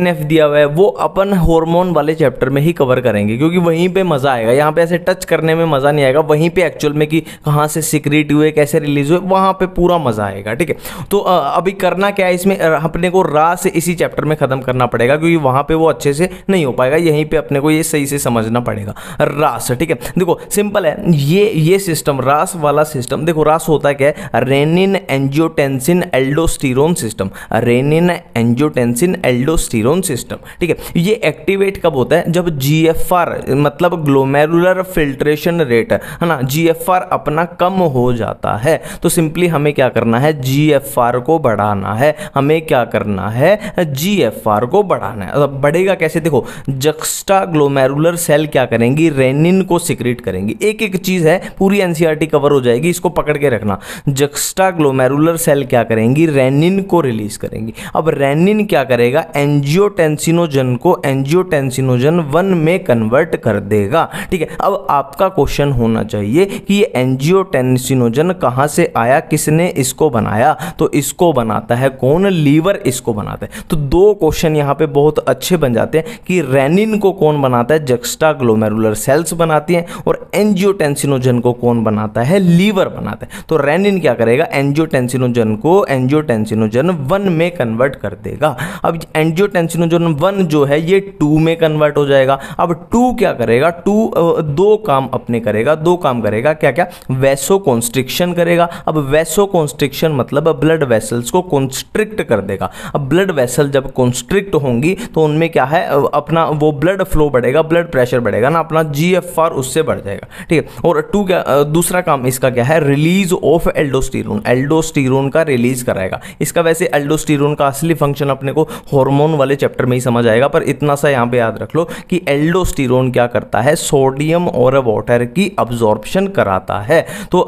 एफ दिया हुआ है वो अपन हॉर्मोन वाले चैप्टर में ही कवर करें करेंगे क्योंकि वहीं पे मज़ा आएगा यहाँ पे ऐसे टच करने में मज़ा नहीं आएगा वहीं पे एक्चुअल में कि कहाँ से सीक्रेट हुए कैसे रिलीज हुए वहाँ पे पूरा मज़ा आएगा ठीक है तो अभी करना क्या है इसमें अपने को रा से इसी चैप्टर में ख़त्म करना पड़ेगा क्योंकि वहाँ पर वो अच्छे से नहीं हो पाएगा यहीं पर अपने को ये सही से समझना पड़ेगा रास ठीक है देखो सिंपल है ये ये सिस्टम रास वाला सिस्टम देखो रास होता क्या है renin angiotensin aldosterone system renin angiotensin aldosterone system ठीक है ये एक्टिवेट कब होता है जब जी एफ मतलब ग्लोमेरुलर फिल्ट्रेशन रेट है ना जी अपना कम हो जाता है तो सिंपली हमें क्या करना है जी को बढ़ाना है हमें क्या करना है जी को बढ़ाना है अब बढ़ेगा कैसे देखो जक्स्टा ग्लोमेरुलर सेल क्या करेंगी रेनिन को सिक्रिट करेंगी एक एक चीज़ है पूरी एनसीआरटी कवर e हो जाएगी इसको पकड़ के रखना जक्स्टा ग्लोमेरुलर सेल क्या करेंगी रेनिन को रिलीज करेंगी अब रेनिन क्या करेगा एंजियोटेंसिनोजन को एंजियोटेंसिनोजन वन में कन्वर्ट कन्वर्ट कर देगा ठीक है अब आपका क्वेश्चन होना चाहिए कि ये एनजियोटेंसिनोजन कहाँ से आया किसने इसको बनाया तो इसको बनाता है कौन लीवर इसको बनाता है तो दो क्वेश्चन यहाँ पे बहुत अच्छे बन जाते हैं कि रेनिन को कौन बनाता है जक्स्टा ग्लोमेरुलर सेल्स बनाती हैं और एंजियोटेंसिनोजन को कौन बनाता है लीवर बनाता है तो रेनिन क्या करेगा एंजियोटेंसिनोजन को एंजियोटेंसिनोजन वन में कन्वर्ट कर देगा अब एंजियोटेंसिनोजन वन जो है ये टू में कन्वर्ट हो जाएगा अब टू क्या करेगा टू दो काम अपने करेगा दो काम करेगा क्या क्या वैसो कॉन्स्ट्रिक्शन करेगा अब वैसो कॉन्स्ट्रिक्शन मतलब ब्लड वेसल्स को कॉन्स्ट्रिक्ट कर देगा अब ब्लड वेसल जब कॉन्स्ट्रिक्ट होंगी तो उनमें क्या है अपना वो ब्लड फ्लो बढ़ेगा ब्लड प्रेशर बढ़ेगा ना अपना जी उससे बढ़ जाएगा ठीक है और टू क्या दूसरा काम इसका क्या है रिलीज ऑफ एल्डोस्टीरोन एल्डोस्टीरोन का रिलीज कराएगा इसका वैसे एल्डोस्टीरोन का असली फंक्शन अपने को हार्मोन वाले चैप्टर में ही समझ आएगा पर इतना सा यहाँ पे याद रख लो कि एल्डोस्टीरोन टेस्टीरोन क्या करता है सोडियम और वाटर की अब्जॉर्प्शन कराता है तो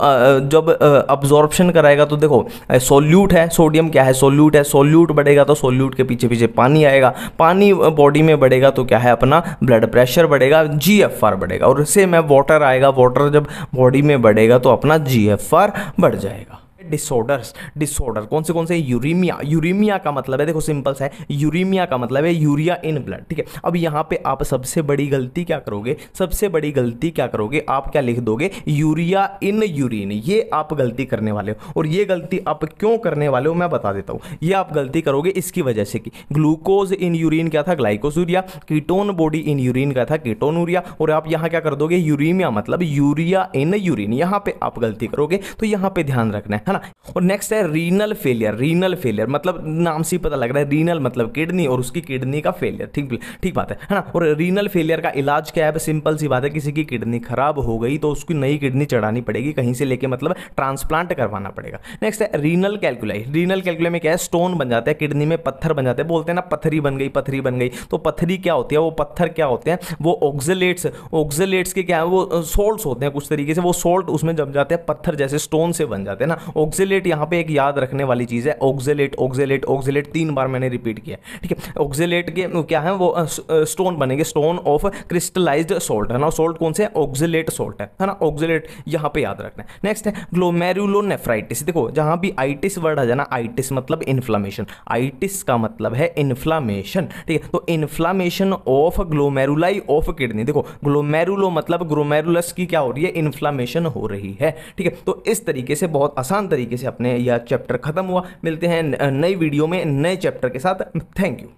जब अब्जॉर्प्शन कराएगा तो देखो सोल्यूट है सोडियम क्या है सोल्यूट है सोल्यूट बढ़ेगा तो सोल्यूट के पीछे पीछे पानी आएगा पानी बॉडी में बढ़ेगा तो क्या है अपना ब्लड प्रेशर बढ़ेगा जी बढ़ेगा और सेम है वाटर आएगा वाटर जब बॉडी में बढ़ेगा तो अपना जी बढ़ जाएगा डिसऑर्डर्स डिसऑर्डर कौन से कौन से यूरिमिया यूरिमिया का मतलब है देखो सिंपल सा है यूरिमिया का मतलब है यूरिया इन ब्लड ठीक है अब यहाँ पे आप सबसे बड़ी गलती क्या करोगे सबसे बड़ी गलती क्या करोगे आप क्या लिख दोगे यूरिया इन यूरिन ये आप गलती करने वाले हो और ये गलती आप क्यों करने वाले हो मैं बता देता हूँ ये आप गलती करोगे इसकी वजह से कि ग्लूकोज इन यूरिन क्या था glycosuria ketone body in urine क्या था कीटोन यूरिया और आप यहाँ क्या कर दोगे यूरिमिया मतलब यूरिया इन यूरिन यहाँ पर आप गलती करोगे तो यहाँ पर ध्यान रखना है है ना और नेक्स्ट है रीनल फेलियर रीनल फेलियर मतलब नाम से ही पता लग रहा है रीनल मतलब किडनी और उसकी किडनी का फेलियर ठीक ठीक बात है है ना और रीनल फेलियर का इलाज क्या है सिंपल सी बात है किसी की किडनी खराब हो गई तो उसकी नई किडनी चढ़ानी पड़ेगी कहीं से लेके मतलब ट्रांसप्लांट करवाना पड़ेगा नेक्स्ट है रीनल कैलकुलाई रीनल कैलकुलाई में क्या है स्टोन बन जाता है किडनी में पत्थर बन जाते हैं बोलते हैं ना पत्थरी बन गई पत्थरी बन गई तो पत्थरी क्या होती है वो पत्थर क्या होते हैं वो ऑक्जलेट्स ऑक्जलेट्स के क्या है वो सोल्ट होते हैं कुछ तरीके से वो सोल्ट उसमें जम जाते हैं पत्थर जैसे स्टोन से बन जाते हैं ना ऑक्जेलेट यहाँ पे एक याद रखने वाली चीज़ है ऑक्जेलेट ऑक्जेलेट ऑक्जेलेट तीन बार मैंने रिपीट किया ठीक है ऑक्जेलेट के क्या है वो स्टोन बनेंगे स्टोन ऑफ क्रिस्टलाइज सॉल्ट है ना सॉल्ट कौन से ऑक्जेलेट सॉल्ट है ना ऑक्जेलेट यहाँ पे याद रखना है नेक्स्ट है ग्लोमेरुलो नेफ्राइटिस देखो जहाँ भी आइटिस वर्ड आ जाना आइटिस मतलब इन्फ्लामेशन आइटिस का मतलब है इन्फ्लामेशन ठीक है तो inflammation of glomeruli of kidney देखो ग्लोमेरुलो मतलब ग्लोमेरुलस की क्या हो रही है इन्फ्लामेशन हो रही है ठीक है तो इस तरीके से बहुत आसान तरीके से अपने यह चैप्टर खत्म हुआ मिलते हैं नई वीडियो में नए चैप्टर के साथ थैंक यू